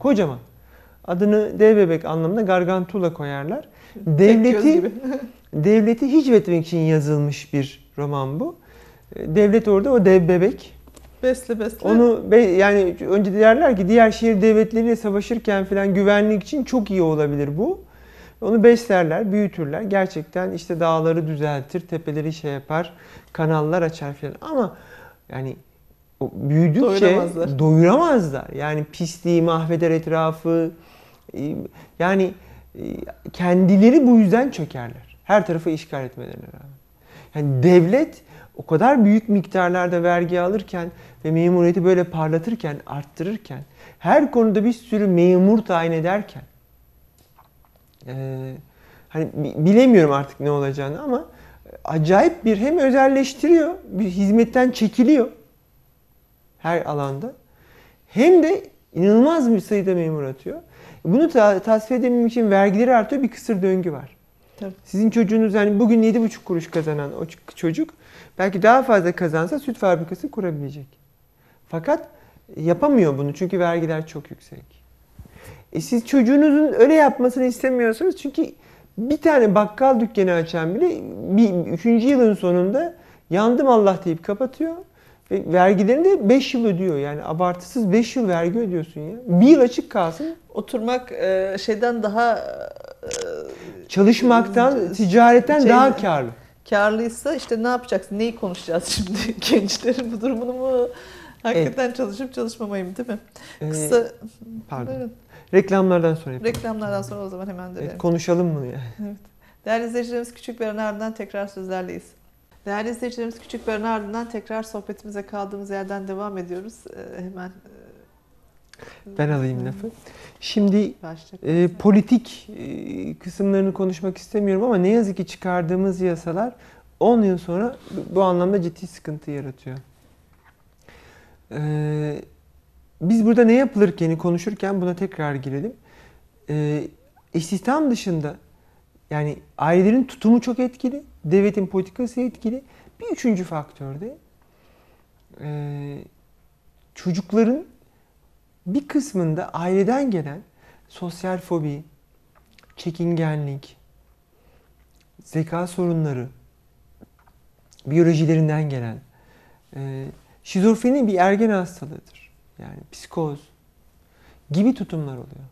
Kocaman. Adını dev bebek anlamında gargantula koyarlar. Devleti devleti hicvetmek için yazılmış bir roman bu. E, devlet orada o dev bebek. Besle besle. Onu be, yani önce derler ki diğer şehir devletleriyle savaşırken falan güvenlik için çok iyi olabilir bu. Onu beslerler, büyütürler. Gerçekten işte dağları düzeltir, tepeleri şey yapar, kanallar açar falan. Ama yani büyüdükçe doyuramazlar. doyuramazlar. Yani pisliği mahveder etrafı. Ee, yani e, kendileri bu yüzden çökerler. Her tarafı işgal etmelerine rağmen. Yani devlet o kadar büyük miktarlarda vergi alırken ve memuriyeti böyle parlatırken, arttırırken, her konuda bir sürü memur tayin ederken, e, hani bilemiyorum artık ne olacağını ama acayip bir hem özelleştiriyor, bir hizmetten çekiliyor her alanda. Hem de inanılmaz bir sayıda memur atıyor. Bunu ta- tasfiye edebilmek için vergileri artıyor. Bir kısır döngü var. Tabii. Sizin çocuğunuz yani bugün 7,5 kuruş kazanan o çocuk belki daha fazla kazansa süt fabrikası kurabilecek. Fakat yapamıyor bunu çünkü vergiler çok yüksek. E siz çocuğunuzun öyle yapmasını istemiyorsunuz çünkü bir tane bakkal dükkanı açan bile bir, üçüncü yılın sonunda yandım Allah deyip kapatıyor. E, vergilerini de 5 yıl ödüyor yani abartısız 5 yıl vergi ödüyorsun ya. Bir yıl açık kalsın. Oturmak e, şeyden daha... E, Çalışmaktan, şey, ticaretten şey, daha karlı. Karlıysa işte ne yapacaksın, neyi konuşacağız şimdi gençlerin bu durumunu mu? Hakikaten evet. çalışıp çalışmamayım değil mi? Ee, Kısa... Pardon. Evet. Reklamlardan sonra yapalım. Reklamlardan sonra o zaman hemen dönelim. Evet, konuşalım mı? Yani? Evet. Değerli izleyicilerimiz küçük bir aran ardından tekrar sözlerleyiz. Değerli izleyicilerimiz Küçük Beren ardından tekrar sohbetimize kaldığımız yerden devam ediyoruz. Ee, e, hemen ben alayım lafı. Şimdi e, politik e, kısımlarını konuşmak istemiyorum ama ne yazık ki çıkardığımız yasalar 10 yıl sonra bu anlamda ciddi sıkıntı yaratıyor. E, biz burada ne yapılırken konuşurken buna tekrar girelim. E, istihdam dışında yani ailelerin tutumu çok etkili devletin politikası etkili. Bir üçüncü faktör de e, çocukların bir kısmında aileden gelen sosyal fobi, çekingenlik, zeka sorunları, biyolojilerinden gelen e, şizofreni bir ergen hastalığıdır. Yani psikoz gibi tutumlar oluyor.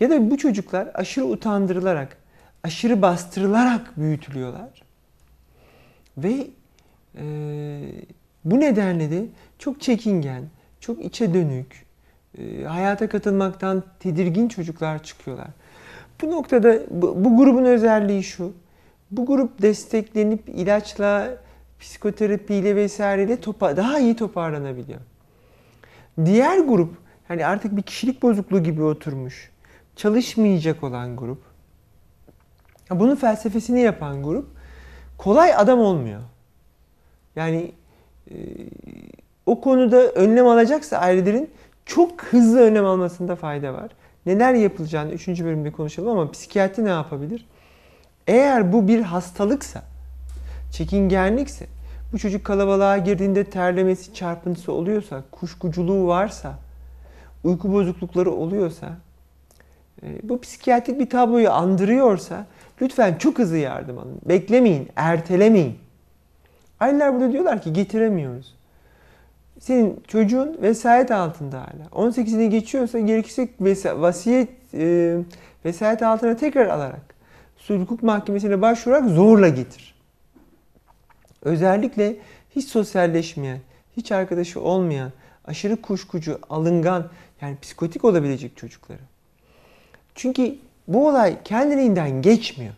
Ya da bu çocuklar aşırı utandırılarak aşırı bastırılarak büyütülüyorlar. Ve e, bu nedenle de çok çekingen, çok içe dönük, e, hayata katılmaktan tedirgin çocuklar çıkıyorlar. Bu noktada bu, bu grubun özelliği şu. Bu grup desteklenip ilaçla, psikoterapiyle vesaireyle topa, daha iyi toparlanabiliyor. Diğer grup, hani artık bir kişilik bozukluğu gibi oturmuş, çalışmayacak olan grup, bunun felsefesini yapan grup kolay adam olmuyor. Yani e, o konuda önlem alacaksa ailelerin çok hızlı önlem almasında fayda var. Neler yapılacağını 3. bölümde konuşalım ama psikiyatri ne yapabilir? Eğer bu bir hastalıksa, çekingenlikse, bu çocuk kalabalığa girdiğinde terlemesi, çarpıntısı oluyorsa, kuşkuculuğu varsa, uyku bozuklukları oluyorsa, e, bu psikiyatrik bir tabloyu andırıyorsa Lütfen çok hızlı yardım alın. Beklemeyin, ertelemeyin. Aileler burada diyorlar ki getiremiyoruz. Senin çocuğun vesayet altında hala. 18'ini geçiyorsa gerekirse vasiyet e, vesayet altına tekrar alarak sulh hukuk mahkemesine başvurarak zorla getir. Özellikle hiç sosyalleşmeyen, hiç arkadaşı olmayan, aşırı kuşkucu, alıngan yani psikotik olabilecek çocukları. Çünkü bu olay kendiliğinden geçmiyor.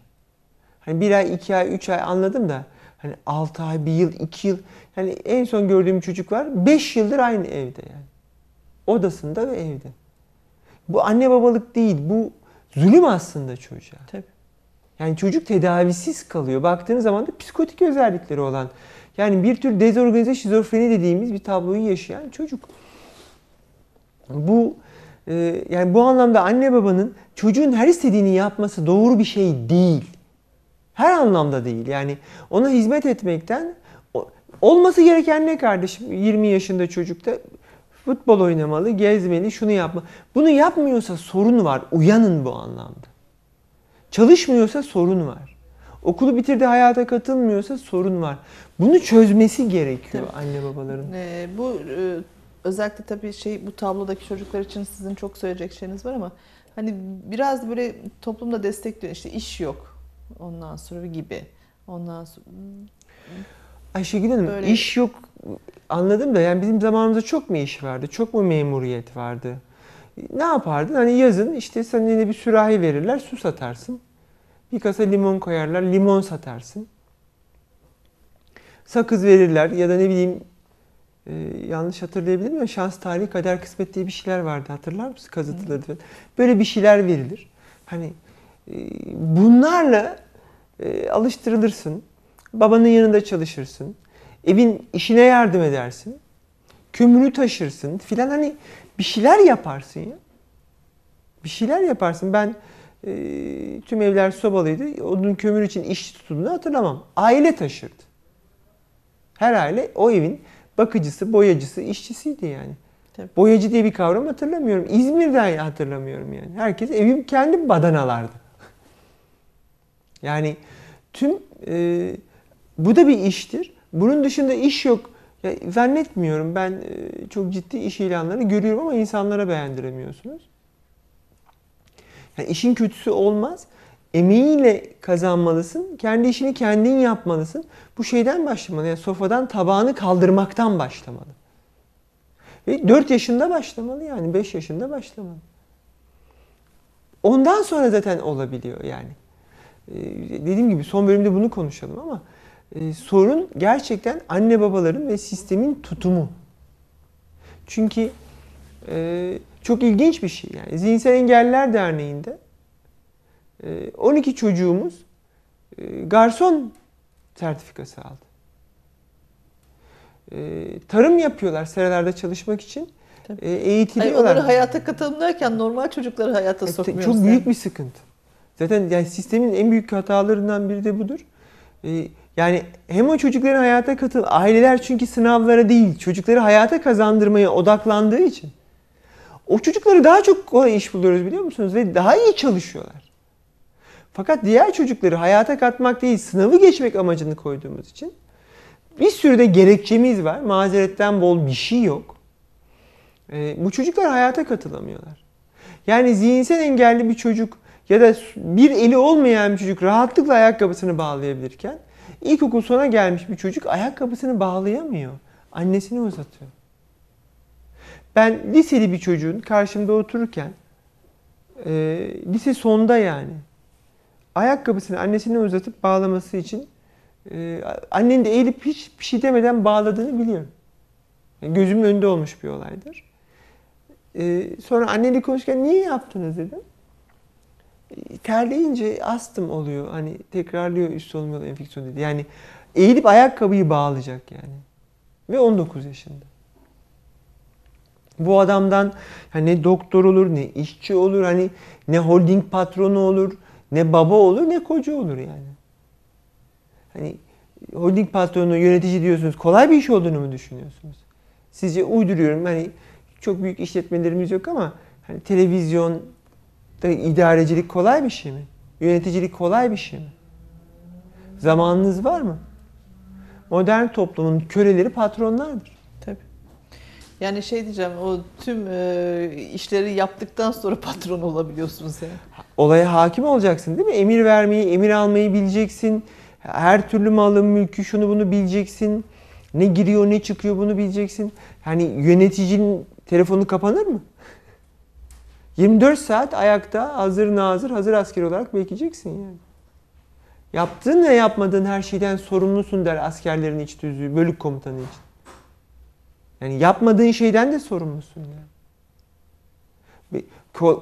Hani bir ay, iki ay, üç ay anladım da hani altı ay, bir yıl, iki yıl. Hani en son gördüğüm çocuk var. Beş yıldır aynı evde yani. Odasında ve evde. Bu anne babalık değil. Bu zulüm aslında çocuğa. Tabii. Yani çocuk tedavisiz kalıyor. Baktığınız zaman da psikotik özellikleri olan yani bir tür dezorganize şizofreni dediğimiz bir tabloyu yaşayan çocuk. Bu ee, yani bu anlamda anne babanın çocuğun her istediğini yapması doğru bir şey değil. Her anlamda değil. Yani ona hizmet etmekten olması gereken ne kardeşim 20 yaşında çocukta futbol oynamalı, gezmeli, şunu yapma. Bunu yapmıyorsa sorun var. Uyanın bu anlamda. Çalışmıyorsa sorun var. Okulu bitirdi hayata katılmıyorsa sorun var. Bunu çözmesi gerekiyor anne babaların. E, bu e, özellikle tabii şey bu tablodaki çocuklar için sizin çok söyleyecek şeyiniz var ama hani biraz böyle toplumda destekliyor işte iş yok ondan sonra gibi ondan sonra Ayşegül Hanım böyle... iş yok anladım da yani bizim zamanımızda çok mu iş vardı çok mu memuriyet vardı ne yapardın hani yazın işte sana yine bir sürahi verirler su satarsın bir kasa limon koyarlar limon satarsın sakız verirler ya da ne bileyim ee, yanlış hatırlayabilir miyim? Şans, tarih, kader, kısmet diye bir şeyler vardı. Hatırlar mısın? Kazıtlıları falan. Böyle bir şeyler verilir. Hani e, bunlarla e, alıştırılırsın. Babanın yanında çalışırsın. Evin işine yardım edersin. Kömürü taşırsın filan hani bir şeyler yaparsın ya. Bir şeyler yaparsın. Ben e, tüm evler sobalıydı. Odun kömür için iş tutulduğunu hatırlamam. Aile taşırdı. Her aile o evin bakıcısı, boyacısı, işçisiydi yani. Tabii. Boyacı diye bir kavram hatırlamıyorum. İzmir'den hatırlamıyorum yani. Herkes evim kendi badanalardı. yani tüm e, bu da bir iştir. Bunun dışında iş yok. Ya, zannetmiyorum ben e, çok ciddi iş ilanlarını görüyorum ama insanlara beğendiremiyorsunuz. Yani işin kötüsü olmaz emeğiyle kazanmalısın. Kendi işini kendin yapmalısın. Bu şeyden başlamalı. Yani sofradan tabağını kaldırmaktan başlamalı. Ve 4 yaşında başlamalı yani 5 yaşında başlamalı. Ondan sonra zaten olabiliyor yani. Ee, dediğim gibi son bölümde bunu konuşalım ama e, sorun gerçekten anne babaların ve sistemin tutumu. Çünkü e, çok ilginç bir şey yani. Zihinsel Engeller Derneği'nde 12 ee, çocuğumuz e, garson sertifikası aldı. Ee, tarım yapıyorlar seralarda çalışmak için. Tabii. Ee, Eğitiliyorlar. onları hayata katılımlarken normal çocukları hayata e, sokmuyoruz. Çok büyük bir sıkıntı. Zaten yani sistemin en büyük hatalarından biri de budur. Yani hem o çocukların hayata katıl, aileler çünkü sınavlara değil, çocukları hayata kazandırmaya odaklandığı için o çocukları daha çok kolay iş buluyoruz biliyor musunuz? Ve daha iyi çalışıyorlar. Fakat diğer çocukları hayata katmak değil, sınavı geçmek amacını koyduğumuz için bir sürü de gerekçemiz var. Mazeretten bol bir şey yok. E, bu çocuklar hayata katılamıyorlar. Yani zihinsel engelli bir çocuk ya da bir eli olmayan bir çocuk rahatlıkla ayakkabısını bağlayabilirken ilkokul sona gelmiş bir çocuk ayakkabısını bağlayamıyor. Annesini uzatıyor. Ben liseli bir çocuğun karşımda otururken e, lise sonda yani ayakkabısını annesine uzatıp bağlaması için e, annen de eğilip hiç bir şey demeden bağladığını biliyorum. Yani gözümün önünde olmuş bir olaydır. E, sonra anneyle konuşurken niye yaptınız dedim. E, terleyince astım oluyor. Hani tekrarlıyor üst solunum yolu enfeksiyonu dedi. Yani eğilip ayakkabıyı bağlayacak yani. Ve 19 yaşında. Bu adamdan hani doktor olur, ne işçi olur, hani ne holding patronu olur, ne baba olur ne koca olur yani. Hani holding patronu, yönetici diyorsunuz. Kolay bir iş olduğunu mu düşünüyorsunuz? Sizce uyduruyorum. Hani çok büyük işletmelerimiz yok ama hani televizyon idarecilik kolay bir şey mi? Yöneticilik kolay bir şey mi? Zamanınız var mı? Modern toplumun köleleri patronlardır. Yani şey diyeceğim o tüm e, işleri yaptıktan sonra patron olabiliyorsun sen. Olaya hakim olacaksın değil mi? Emir vermeyi, emir almayı bileceksin. Her türlü malın mülkü şunu bunu bileceksin. Ne giriyor ne çıkıyor bunu bileceksin. Hani yöneticinin telefonu kapanır mı? 24 saat ayakta hazır nazır hazır asker olarak bekleyeceksin yani. Yaptığın ve yapmadığın her şeyden sorumlusun der askerlerin iç tüzüğü, bölük komutanı için. Yani yapmadığın şeyden de sorumlusun. Yani.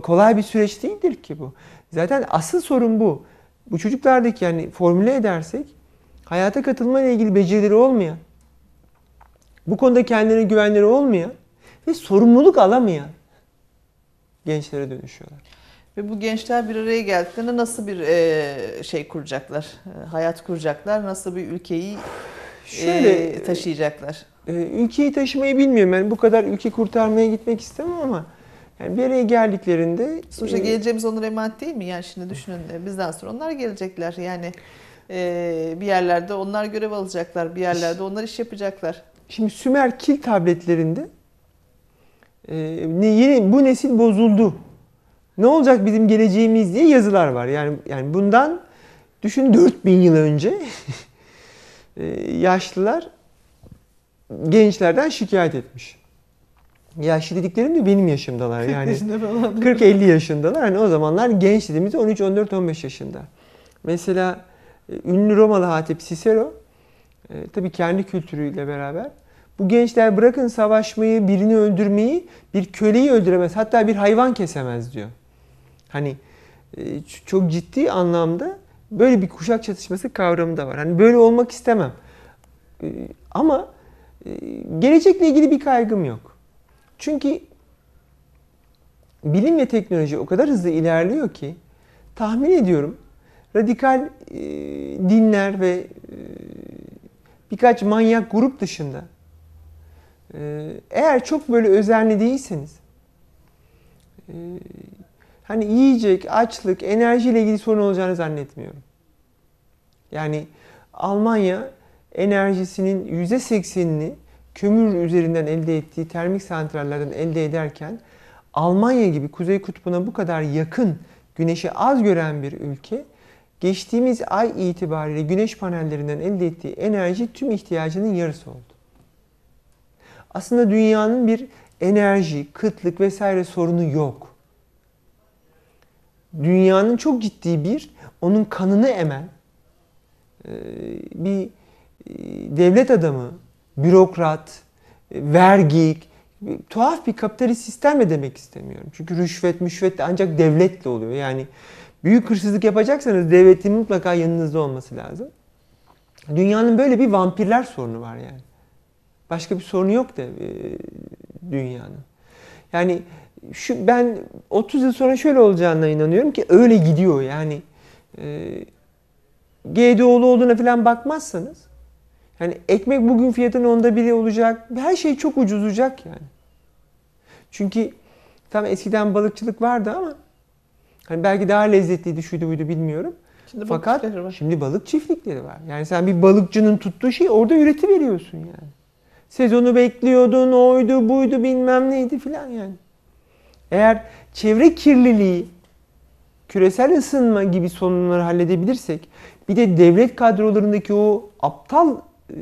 Kolay bir süreç değildir ki bu. Zaten asıl sorun bu. Bu çocuklardaki yani formüle edersek hayata katılma ile ilgili becerileri olmayan, bu konuda kendilerine güvenleri olmayan ve sorumluluk alamayan gençlere dönüşüyorlar. Ve bu gençler bir araya geldiklerinde nasıl bir e, şey kuracaklar, e, hayat kuracaklar, nasıl bir ülkeyi Şöyle ee, e, taşıyacaklar. E, ülkeyi taşımayı bilmiyorum. Ben yani bu kadar ülke kurtarmaya gitmek istemem ama yani bir araya geldiklerinde sonuçta e, geleceğimiz onlara emanet değil mi? Yani şimdi düşünün e, bizden sonra onlar gelecekler. Yani e, bir yerlerde onlar görev alacaklar. Bir yerlerde onlar iş yapacaklar. Şimdi Sümer kil tabletlerinde e, yeni bu nesil bozuldu. Ne olacak bizim geleceğimiz diye yazılar var. Yani yani bundan düşün 4000 yıl önce Ee, yaşlılar gençlerden şikayet etmiş. Yaşlı dediklerim de benim yaşımdalar yani. 40-50 yaşındalar. yani o zamanlar genç dediğimizde 13, 14, 15 yaşında. Mesela e, ünlü Romalı hatip Cicero e, tabii kendi kültürüyle beraber bu gençler bırakın savaşmayı, birini öldürmeyi, bir köleyi öldüremez. Hatta bir hayvan kesemez diyor. Hani e, çok ciddi anlamda Böyle bir kuşak çatışması kavramı da var. Hani böyle olmak istemem. Ee, ama e, gelecekle ilgili bir kaygım yok. Çünkü bilim ve teknoloji o kadar hızlı ilerliyor ki tahmin ediyorum radikal e, dinler ve e, birkaç manyak grup dışında eğer çok böyle özenli değilseniz hani yiyecek, açlık, enerjiyle ilgili sorun olacağını zannetmiyorum. Yani Almanya enerjisinin %80'ini kömür üzerinden elde ettiği termik santrallerden elde ederken Almanya gibi Kuzey Kutbu'na bu kadar yakın güneşi az gören bir ülke geçtiğimiz ay itibariyle güneş panellerinden elde ettiği enerji tüm ihtiyacının yarısı oldu. Aslında dünyanın bir enerji, kıtlık vesaire sorunu yok dünyanın çok ciddi bir onun kanını emen e, bir e, devlet adamı, bürokrat, e, vergi, tuhaf bir kapitalist sistem de demek istemiyorum. Çünkü rüşvet, müşvet de ancak devletle oluyor. Yani büyük hırsızlık yapacaksanız devletin mutlaka yanınızda olması lazım. Dünyanın böyle bir vampirler sorunu var yani. Başka bir sorunu yok da dünyanın. Yani şu ben 30 yıl sonra şöyle olacağına inanıyorum ki öyle gidiyor yani. E, GDO'lu olduğuna falan bakmazsanız yani ekmek bugün fiyatının onda biri olacak. Her şey çok ucuzlayacak yani. Çünkü tam eskiden balıkçılık vardı ama hani belki daha lezzetliydi şuydu buydu bilmiyorum. Şimdi Fakat var. şimdi balık çiftlikleri var. Yani sen bir balıkçının tuttuğu şeyi orada üreti veriyorsun yani. Sezonu bekliyordun, oydu, buydu, bilmem neydi filan yani. Eğer çevre kirliliği, küresel ısınma gibi sorunları halledebilirsek, bir de devlet kadrolarındaki o aptal e,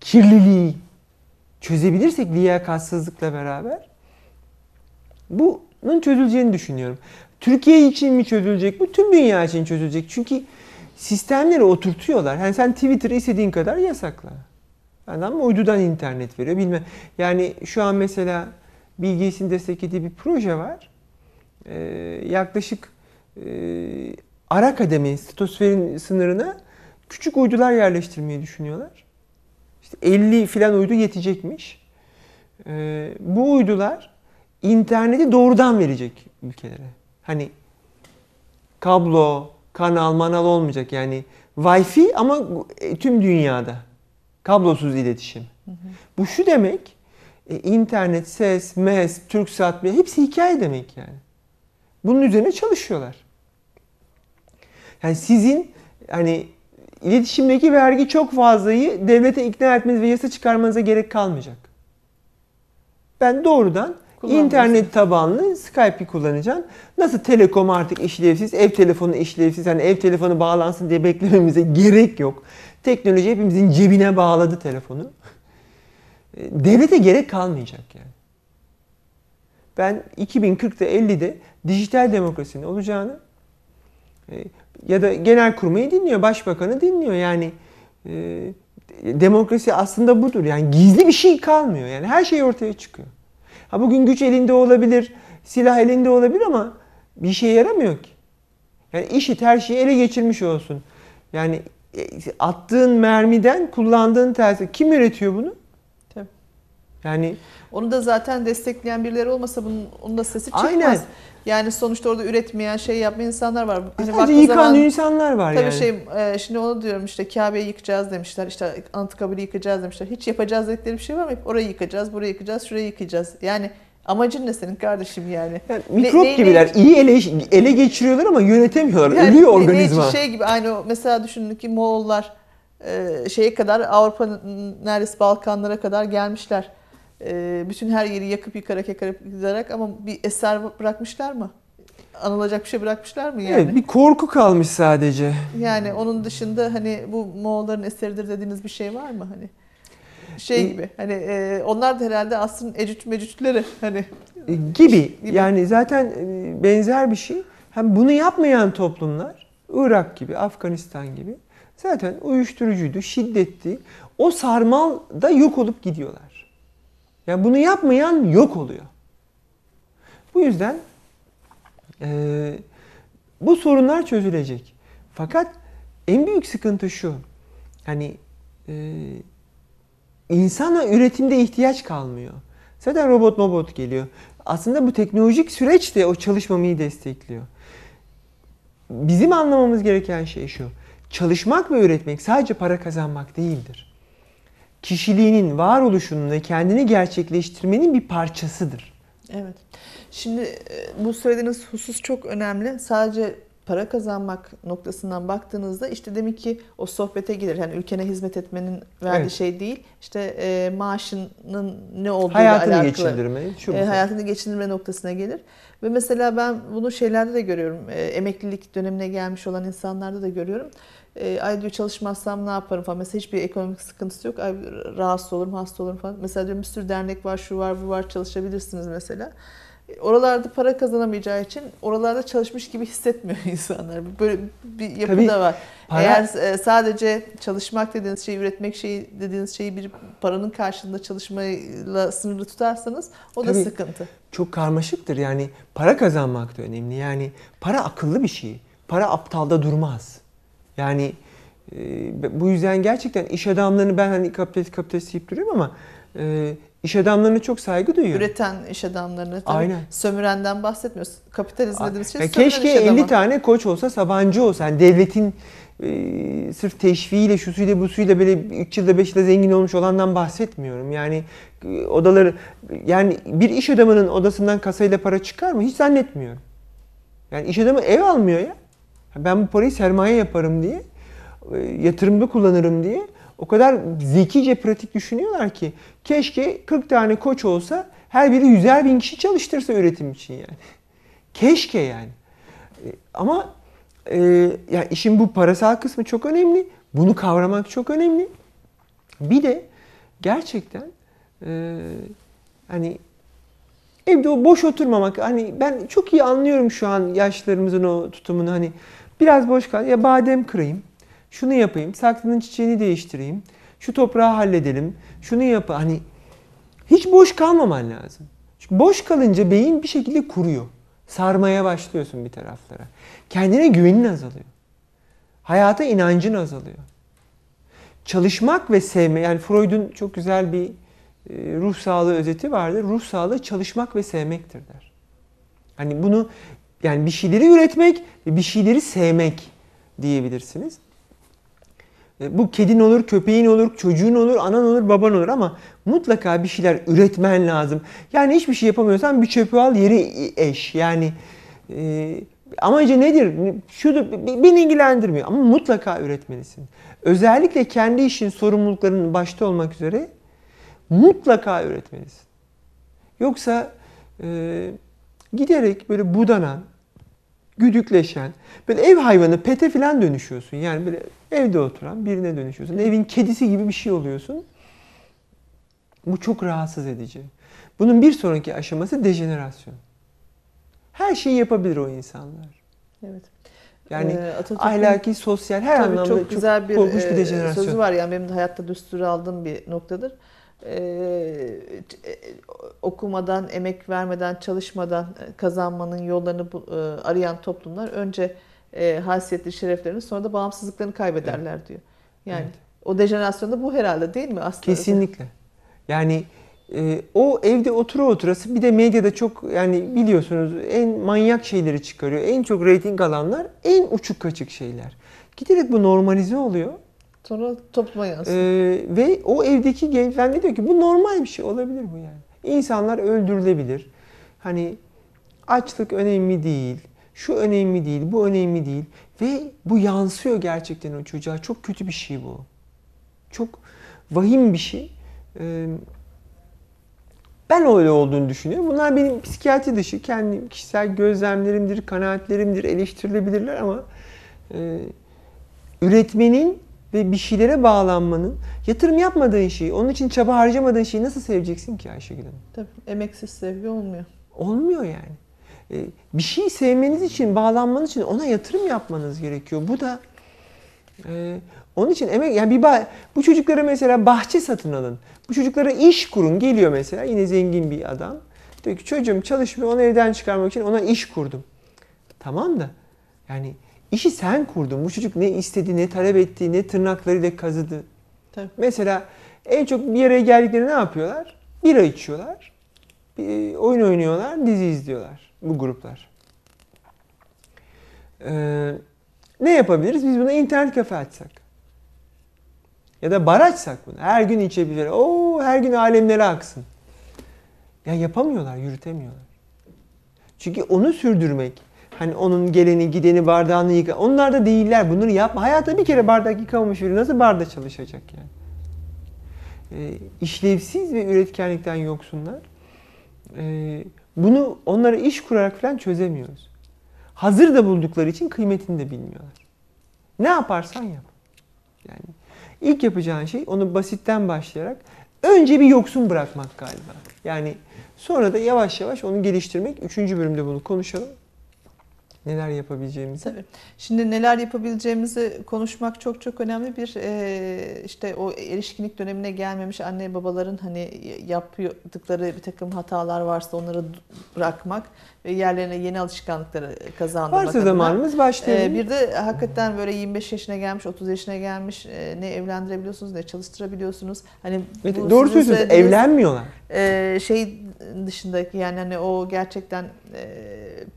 kirliliği çözebilirsek liyakatsızlıkla beraber, bunun çözüleceğini düşünüyorum. Türkiye için mi çözülecek bu? Tüm dünya için çözülecek. Çünkü sistemleri oturtuyorlar. Yani sen Twitter'ı istediğin kadar yasakla. Adam uydudan internet veriyor bilme. Yani şu an mesela Bilgi desteklediği bir proje var. E, yaklaşık e, Arakademi stratosferin sınırına küçük uydular yerleştirmeyi düşünüyorlar. İşte 50 filan uydu yetecekmiş. E, bu uydular interneti doğrudan verecek ülkelere. Hani kablo, kanal, manal olmayacak yani Wi-Fi ama e, tüm dünyada kablosuz iletişim. Hı hı. Bu şu demek e, internet, ses, mes, Türk Türksat hepsi hikaye demek yani. Bunun üzerine çalışıyorlar. Yani sizin hani iletişimdeki vergi çok fazlayı devlete ikna etmeniz ve yasa çıkarmanıza gerek kalmayacak. Ben doğrudan internet tabanlı Skype'i kullanacağım. Nasıl telekom artık işlevsiz, ev telefonu işlevsiz. Hani ev telefonu bağlansın diye beklememize gerek yok. Teknoloji hepimizin cebine bağladı telefonu devlete gerek kalmayacak yani. Ben 2040'ta 50'de dijital demokrasinin olacağını e, ya da genel kurmayı dinliyor, başbakanı dinliyor. Yani e, demokrasi aslında budur. Yani gizli bir şey kalmıyor. Yani her şey ortaya çıkıyor. Ha bugün güç elinde olabilir, silah elinde olabilir ama bir şey yaramıyor ki. Yani işi her şeyi ele geçirmiş olsun. Yani e, attığın mermiden kullandığın tersi kim üretiyor bunu? Yani onu da zaten destekleyen birileri olmasa bunun onun da sesi çıkmaz. Aynen. Yani sonuçta orada üretmeyen, şey yapmayan insanlar var. Hani yıkan zaman, insanlar var tabii yani. Tabii şey, e, şimdi onu diyorum işte Kabe'yi yıkacağız demişler, işte Anıtkabir'i yıkacağız demişler. Hiç yapacağız dedikleri bir şey var mı? Hep orayı yıkacağız, burayı yıkacağız, şurayı yıkacağız. Yani amacın ne senin kardeşim yani? yani mikrop ne, gibiler. Ne, iyi ele, ele geçiriyorlar ama yönetemiyorlar. Yani, Ölüyor organizma. Ne, şey gibi aynı o, mesela düşünün ki Moğollar e, şeye kadar Avrupa'nın neredeyse Balkanlara kadar gelmişler ee, bütün her yeri yakıp yıkarak yakarak yıkarak ama bir eser bırakmışlar mı? Anılacak bir şey bırakmışlar mı yani? Evet bir korku kalmış sadece. Yani onun dışında hani bu Moğolların eseridir dediğiniz bir şey var mı hani? şey ee, gibi hani e, onlar da herhalde aslında ecüt mecütleri hani e, gibi. gibi yani zaten e, benzer bir şey. Hem bunu yapmayan toplumlar Irak gibi, Afganistan gibi zaten uyuşturucuydu, şiddetti. O sarmal da yok olup gidiyorlar. Yani bunu yapmayan yok oluyor. Bu yüzden e, bu sorunlar çözülecek. Fakat en büyük sıkıntı şu. Hani e, insana üretimde ihtiyaç kalmıyor. Zaten robot robot geliyor. Aslında bu teknolojik süreç de o çalışmamayı destekliyor. Bizim anlamamız gereken şey şu. Çalışmak ve üretmek sadece para kazanmak değildir kişiliğinin, varoluşunun ve kendini gerçekleştirmenin bir parçasıdır. Evet. Şimdi e, bu söylediğiniz husus çok önemli. Sadece para kazanmak noktasından baktığınızda işte demek ki o sohbete gelir. Yani ülkene hizmet etmenin verdiği evet. şey değil. İşte e, maaşının ne olduğu hayatını alakalı. Geçindirme, e, hayatını geçindirme noktasına gelir. Ve mesela ben bunu şeylerde de görüyorum. E, emeklilik dönemine gelmiş olan insanlarda da görüyorum. E, ay diyor çalışmazsam ne yaparım falan. Mesela hiçbir ekonomik sıkıntısı yok. Ay rahatsız olurum, hasta olurum falan. Mesela diyorum bir sürü dernek var, şu var, bu var çalışabilirsiniz mesela. E, oralarda para kazanamayacağı için oralarda çalışmış gibi hissetmiyor insanlar. Böyle bir yapı Tabii, da var. Para... Eğer e, sadece çalışmak dediğiniz şeyi, üretmek şeyi dediğiniz şeyi bir paranın karşılığında çalışmayla sınırlı tutarsanız o Tabii, da sıkıntı. Çok karmaşıktır yani para kazanmak da önemli. Yani para akıllı bir şey. Para aptalda durmaz. Yani e, bu yüzden gerçekten iş adamlarını ben hani kapitalist kapitalist deyip duruyorum ama e, iş adamlarına çok saygı duyuyorum. Üreten iş adamlarını. tabii. Aynen. Sömürenden bahsetmiyoruz. Kapitalizm dediğimiz şey sömüren Keşke iş 50 tane koç olsa, sabancı olsa. Yani devletin e, sırf teşviğiyle, bu suyla böyle 3 yılda 5 yılda zengin olmuş olandan bahsetmiyorum. Yani e, odaları, yani bir iş adamının odasından kasayla para çıkar mı? Hiç zannetmiyorum. Yani iş adamı ev almıyor ya. Ben bu parayı sermaye yaparım diye, e, yatırımda kullanırım diye o kadar zekice pratik düşünüyorlar ki keşke 40 tane koç olsa her biri yüzer bin kişi çalıştırsa üretim için yani. Keşke yani. E, ama e, yani işin bu parasal kısmı çok önemli. Bunu kavramak çok önemli. Bir de gerçekten e, hani evde o boş oturmamak hani ben çok iyi anlıyorum şu an yaşlarımızın o tutumunu hani Biraz boş kal. Ya badem kırayım. Şunu yapayım. Saksının çiçeğini değiştireyim. Şu toprağı halledelim. Şunu yap. Hani hiç boş kalmaman lazım. Çünkü boş kalınca beyin bir şekilde kuruyor. Sarmaya başlıyorsun bir taraflara. Kendine güvenin azalıyor. Hayata inancın azalıyor. Çalışmak ve sevme, yani Freud'un çok güzel bir e, ruh sağlığı özeti vardır. Ruh sağlığı çalışmak ve sevmektir der. Hani bunu yani bir şeyleri üretmek ve bir şeyleri sevmek diyebilirsiniz. E, bu kedin olur, köpeğin olur, çocuğun olur, anan olur, baban olur ama mutlaka bir şeyler üretmen lazım. Yani hiçbir şey yapamıyorsan bir çöpü al yeri eş. Yani e, amacı nedir? Şudur, beni ilgilendirmiyor ama mutlaka üretmelisin. Özellikle kendi işin sorumluluklarının başta olmak üzere mutlaka üretmelisin. Yoksa e, giderek böyle budanan, güdükleşen, böyle ev hayvanı, pete falan dönüşüyorsun. Yani böyle evde oturan birine dönüşüyorsun. Evin kedisi gibi bir şey oluyorsun. Bu çok rahatsız edici. Bunun bir sonraki aşaması dejenerasyon. Her şeyi yapabilir o insanlar. Evet. Yani ee, ahlaki, sosyal her anlamda çok, güzel bir, korkunç bir e, dejenerasyon. Sözü var yani benim de hayatta düstur aldığım bir noktadır. Ee, e, okumadan, emek vermeden, çalışmadan e, kazanmanın yollarını e, arayan toplumlar önce e, haysiyetli şereflerini sonra da bağımsızlıklarını kaybederler evet. diyor. Yani evet. o dejenerasyonda bu herhalde değil mi aslında? Kesinlikle. Yani o evde otura oturası bir de medyada çok yani biliyorsunuz en manyak şeyleri çıkarıyor. En çok reyting alanlar en uçuk kaçık şeyler. Giderek bu normalize oluyor. Sonra topluma yansın. Ee, ve o evdeki genç ben gençler diyor ki bu normal bir şey olabilir bu yani. İnsanlar öldürülebilir. Hani açlık önemli değil. Şu önemli değil, bu önemli değil. Ve bu yansıyor gerçekten o çocuğa. Çok kötü bir şey bu. Çok vahim bir şey. Ee, ben öyle olduğunu düşünüyorum. Bunlar benim psikiyatri dışı kendi kişisel gözlemlerimdir, kanaatlerimdir, eleştirilebilirler ama e, üretmenin ve bir şeylere bağlanmanın yatırım yapmadığın şeyi, onun için çaba harcamadığın şeyi nasıl seveceksin ki Ayşegül Hanım? Tabii emeksiz sevgi olmuyor. Olmuyor yani. Ee, bir şeyi sevmeniz için, bağlanmanız için ona yatırım yapmanız gerekiyor. Bu da e, onun için emek yani bir bah, bu çocuklara mesela bahçe satın alın. Bu çocuklara iş kurun. Geliyor mesela yine zengin bir adam. Diyor ki çocuğum çalışmıyor onu evden çıkarmak için ona iş kurdum. Tamam da yani İşi sen kurdun. Bu çocuk ne istedi, ne talep etti, ne tırnaklarıyla kazıdı. Tabii. Mesela en çok bir yere geldiklerinde ne yapıyorlar? Bira içiyorlar. Bir e, oyun oynuyorlar, dizi izliyorlar bu gruplar. Ee, ne yapabiliriz? Biz buna internet kafe açsak. Ya da bar açsak bunu. Her gün içebilir. Oo, her gün alemlere aksın. Ya yapamıyorlar, yürütemiyorlar. Çünkü onu sürdürmek, Hani onun geleni gideni bardağını yıka. Onlar da değiller. Bunları yapma. Hayatta bir kere bardak yıkamamış biri nasıl barda çalışacak yani? E, işlevsiz ve üretkenlikten yoksunlar. E, bunu onlara iş kurarak falan çözemiyoruz. Hazır da buldukları için kıymetini de bilmiyorlar. Ne yaparsan yap. Yani ilk yapacağın şey onu basitten başlayarak önce bir yoksun bırakmak galiba. Yani sonra da yavaş yavaş onu geliştirmek. Üçüncü bölümde bunu konuşalım neler yapabileceğimizi. Tabii. Şimdi neler yapabileceğimizi konuşmak çok çok önemli bir e, işte o erişkinlik dönemine gelmemiş anne babaların hani yaptıkları bir takım hatalar varsa onları bırakmak ve yerlerine yeni alışkanlıkları kazandırmak. Varsa zamanımız başlayalım. E, bir de hakikaten böyle 25 yaşına gelmiş, 30 yaşına gelmiş e, ne evlendirebiliyorsunuz ne çalıştırabiliyorsunuz. Hani evet, doğru söylüyorsunuz evlenmiyorlar. E, şey dışındaki yani hani o gerçekten e,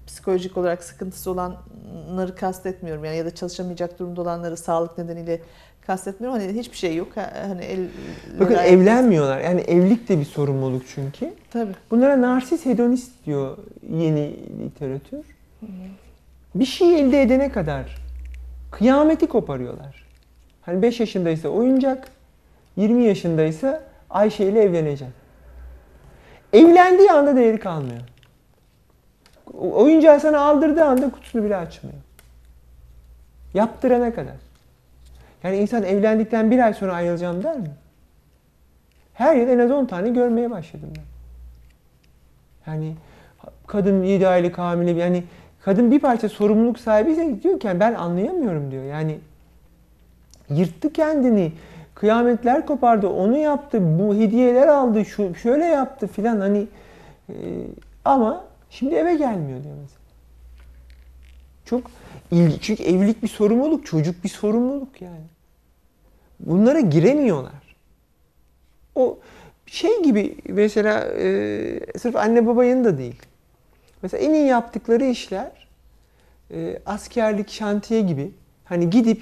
psikolojik olarak sıkıntısı olanları kastetmiyorum. Yani ya da çalışamayacak durumda olanları sağlık nedeniyle kastetmiyorum. Hani hiçbir şey yok. Hani el, Bakın evlenmiyorlar. Yani evlilik de bir sorumluluk çünkü. Tabii. Bunlara narsist hedonist diyor yeni literatür. Hı-hı. Bir şey elde edene kadar kıyameti koparıyorlar. Hani 5 yaşındaysa oyuncak, 20 yaşındaysa Ayşe ile evlenecek. Evlendiği anda değeri kalmıyor. Oyuncağı sana aldırdığı anda kutusunu bile açmıyor. Yaptırana kadar. Yani insan evlendikten bir ay sonra ayrılacağım der mi? Her yıl en az 10 tane görmeye başladım ben. Yani kadın 7 aylık hamile yani kadın bir parça sorumluluk sahibiyse diyor ki yani ben anlayamıyorum diyor. Yani yırttı kendini kıyametler kopardı, onu yaptı, bu hediyeler aldı, şu şöyle yaptı filan hani e, ama şimdi eve gelmiyor diyor mesela. Çok ilgi, çünkü evlilik bir sorumluluk, çocuk bir sorumluluk yani. Bunlara giremiyorlar. O şey gibi mesela e, sırf anne babayın da değil. Mesela en iyi yaptıkları işler e, askerlik, şantiye gibi. Hani gidip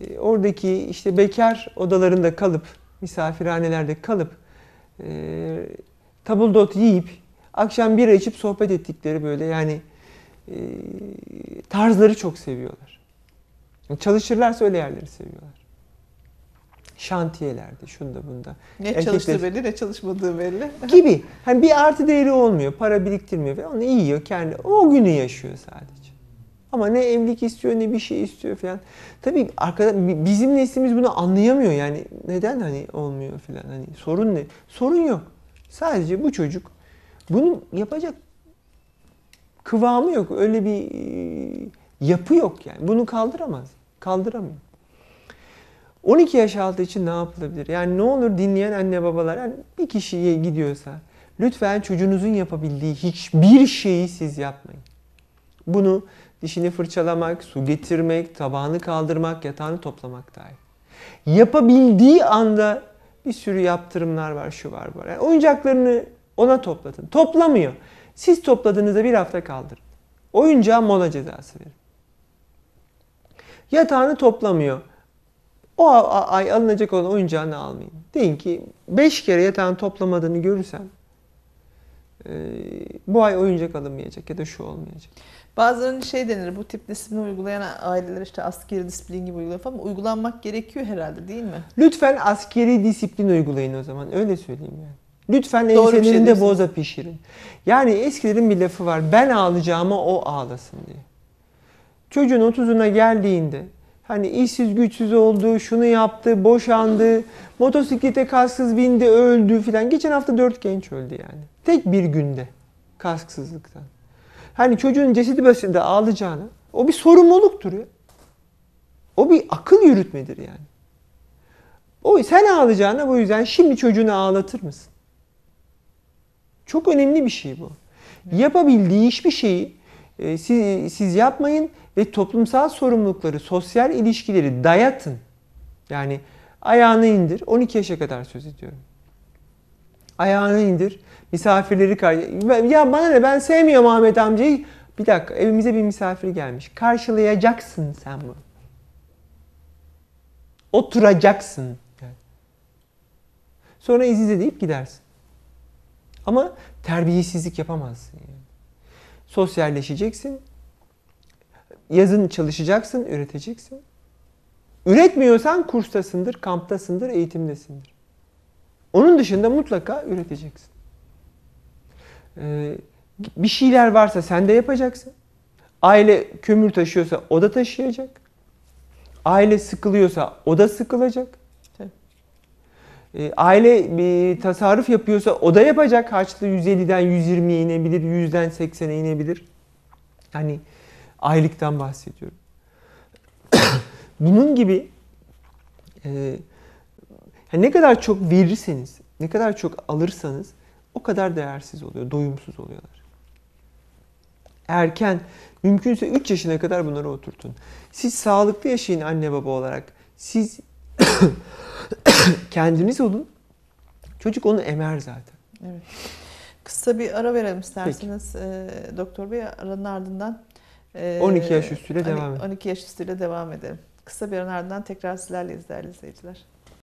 e, oradaki işte bekar odalarında kalıp, misafirhanelerde kalıp e, tabuldot yiyip akşam bir içip sohbet ettikleri böyle yani e, tarzları çok seviyorlar. Yani çalışırlarsa öyle yerleri seviyorlar. Şantiyelerde, şunda bunda. Ne Erkekler... çalıştığı belli, ne çalışmadığı belli. gibi. Hani bir artı değeri olmuyor, para biriktirmiyor falan. iyi yiyor kendi. O günü yaşıyor sadece. Ama ne evlilik istiyor ne bir şey istiyor falan. Tabii arkada bizim neslimiz bunu anlayamıyor yani. Neden hani olmuyor falan hani sorun ne? Sorun yok. Sadece bu çocuk bunu yapacak kıvamı yok. Öyle bir e, yapı yok yani. Bunu kaldıramaz. Kaldıramıyor. 12 yaş altı için ne yapılabilir? Yani ne olur dinleyen anne babalar yani bir kişiye gidiyorsa lütfen çocuğunuzun yapabildiği hiçbir şeyi siz yapmayın. Bunu dişini fırçalamak, su getirmek, tabağını kaldırmak, yatağını toplamak dahil. Yapabildiği anda bir sürü yaptırımlar var, şu var, bu var. Yani oyuncaklarını ona toplatın. Toplamıyor. Siz topladığınızda bir hafta kaldırın. Oyuncağa mola cezası verin. Yatağını toplamıyor. O ay alınacak olan oyuncağını almayın. Deyin ki beş kere yatağını toplamadığını görürsem bu ay oyuncak alınmayacak ya da şu olmayacak. Bazılarının şey denir bu tip disiplini uygulayan aileler işte askeri disiplin gibi uyguluyor falan. Uygulanmak gerekiyor herhalde değil mi? Lütfen askeri disiplin uygulayın o zaman. Öyle söyleyeyim yani. Lütfen Doğru şey boza pişirin. Yani eskilerin bir lafı var. Ben ağlayacağıma o ağlasın diye. Çocuğun 30'una geldiğinde hani işsiz güçsüz oldu, şunu yaptı, boşandı, motosiklete kasksız bindi, öldü filan. Geçen hafta 4 genç öldü yani. Tek bir günde kasksızlıktan hani çocuğun cesedi basında ağlayacağını o bir sorumluluktur ya. O bir akıl yürütmedir yani. O sen ağlayacağına bu yüzden şimdi çocuğunu ağlatır mısın? Çok önemli bir şey bu. Yapabildiği hiçbir şeyi e, siz, siz yapmayın ve toplumsal sorumlulukları, sosyal ilişkileri dayatın. Yani ayağını indir. 12 yaşa kadar söz ediyorum. Ayağını indir. Misafirleri kay... Ya bana ne ben sevmiyorum Ahmet amcayı. Bir dakika evimize bir misafir gelmiş. Karşılayacaksın sen bunu. Oturacaksın. Sonra izize deyip gidersin. Ama terbiyesizlik yapamazsın. Yani. Sosyalleşeceksin. Yazın çalışacaksın, üreteceksin. Üretmiyorsan kurstasındır, kamptasındır, eğitimdesindir. Onun dışında mutlaka üreteceksin. Ee, bir şeyler varsa sen de yapacaksın. Aile kömür taşıyorsa o da taşıyacak. Aile sıkılıyorsa o da sıkılacak. Ee, aile bir tasarruf yapıyorsa o da yapacak. Harçlı 150'den 120'ye inebilir, 100'den 80'e inebilir. Hani aylıktan bahsediyorum. Bunun gibi e, yani ne kadar çok verirseniz, ne kadar çok alırsanız o kadar değersiz oluyor, doyumsuz oluyorlar. Erken, mümkünse 3 yaşına kadar bunları oturtun. Siz sağlıklı yaşayın anne baba olarak. Siz kendiniz olun. Çocuk onu emer zaten. Evet. Kısa bir ara verelim isterseniz Peki. Ee, doktor bey. Aranın ardından 12 ee, yaş üstüyle devam edelim. 12 yaş üstüyle devam edelim. Kısa bir aranın ardından tekrar sizlerle izlerli izleyiciler.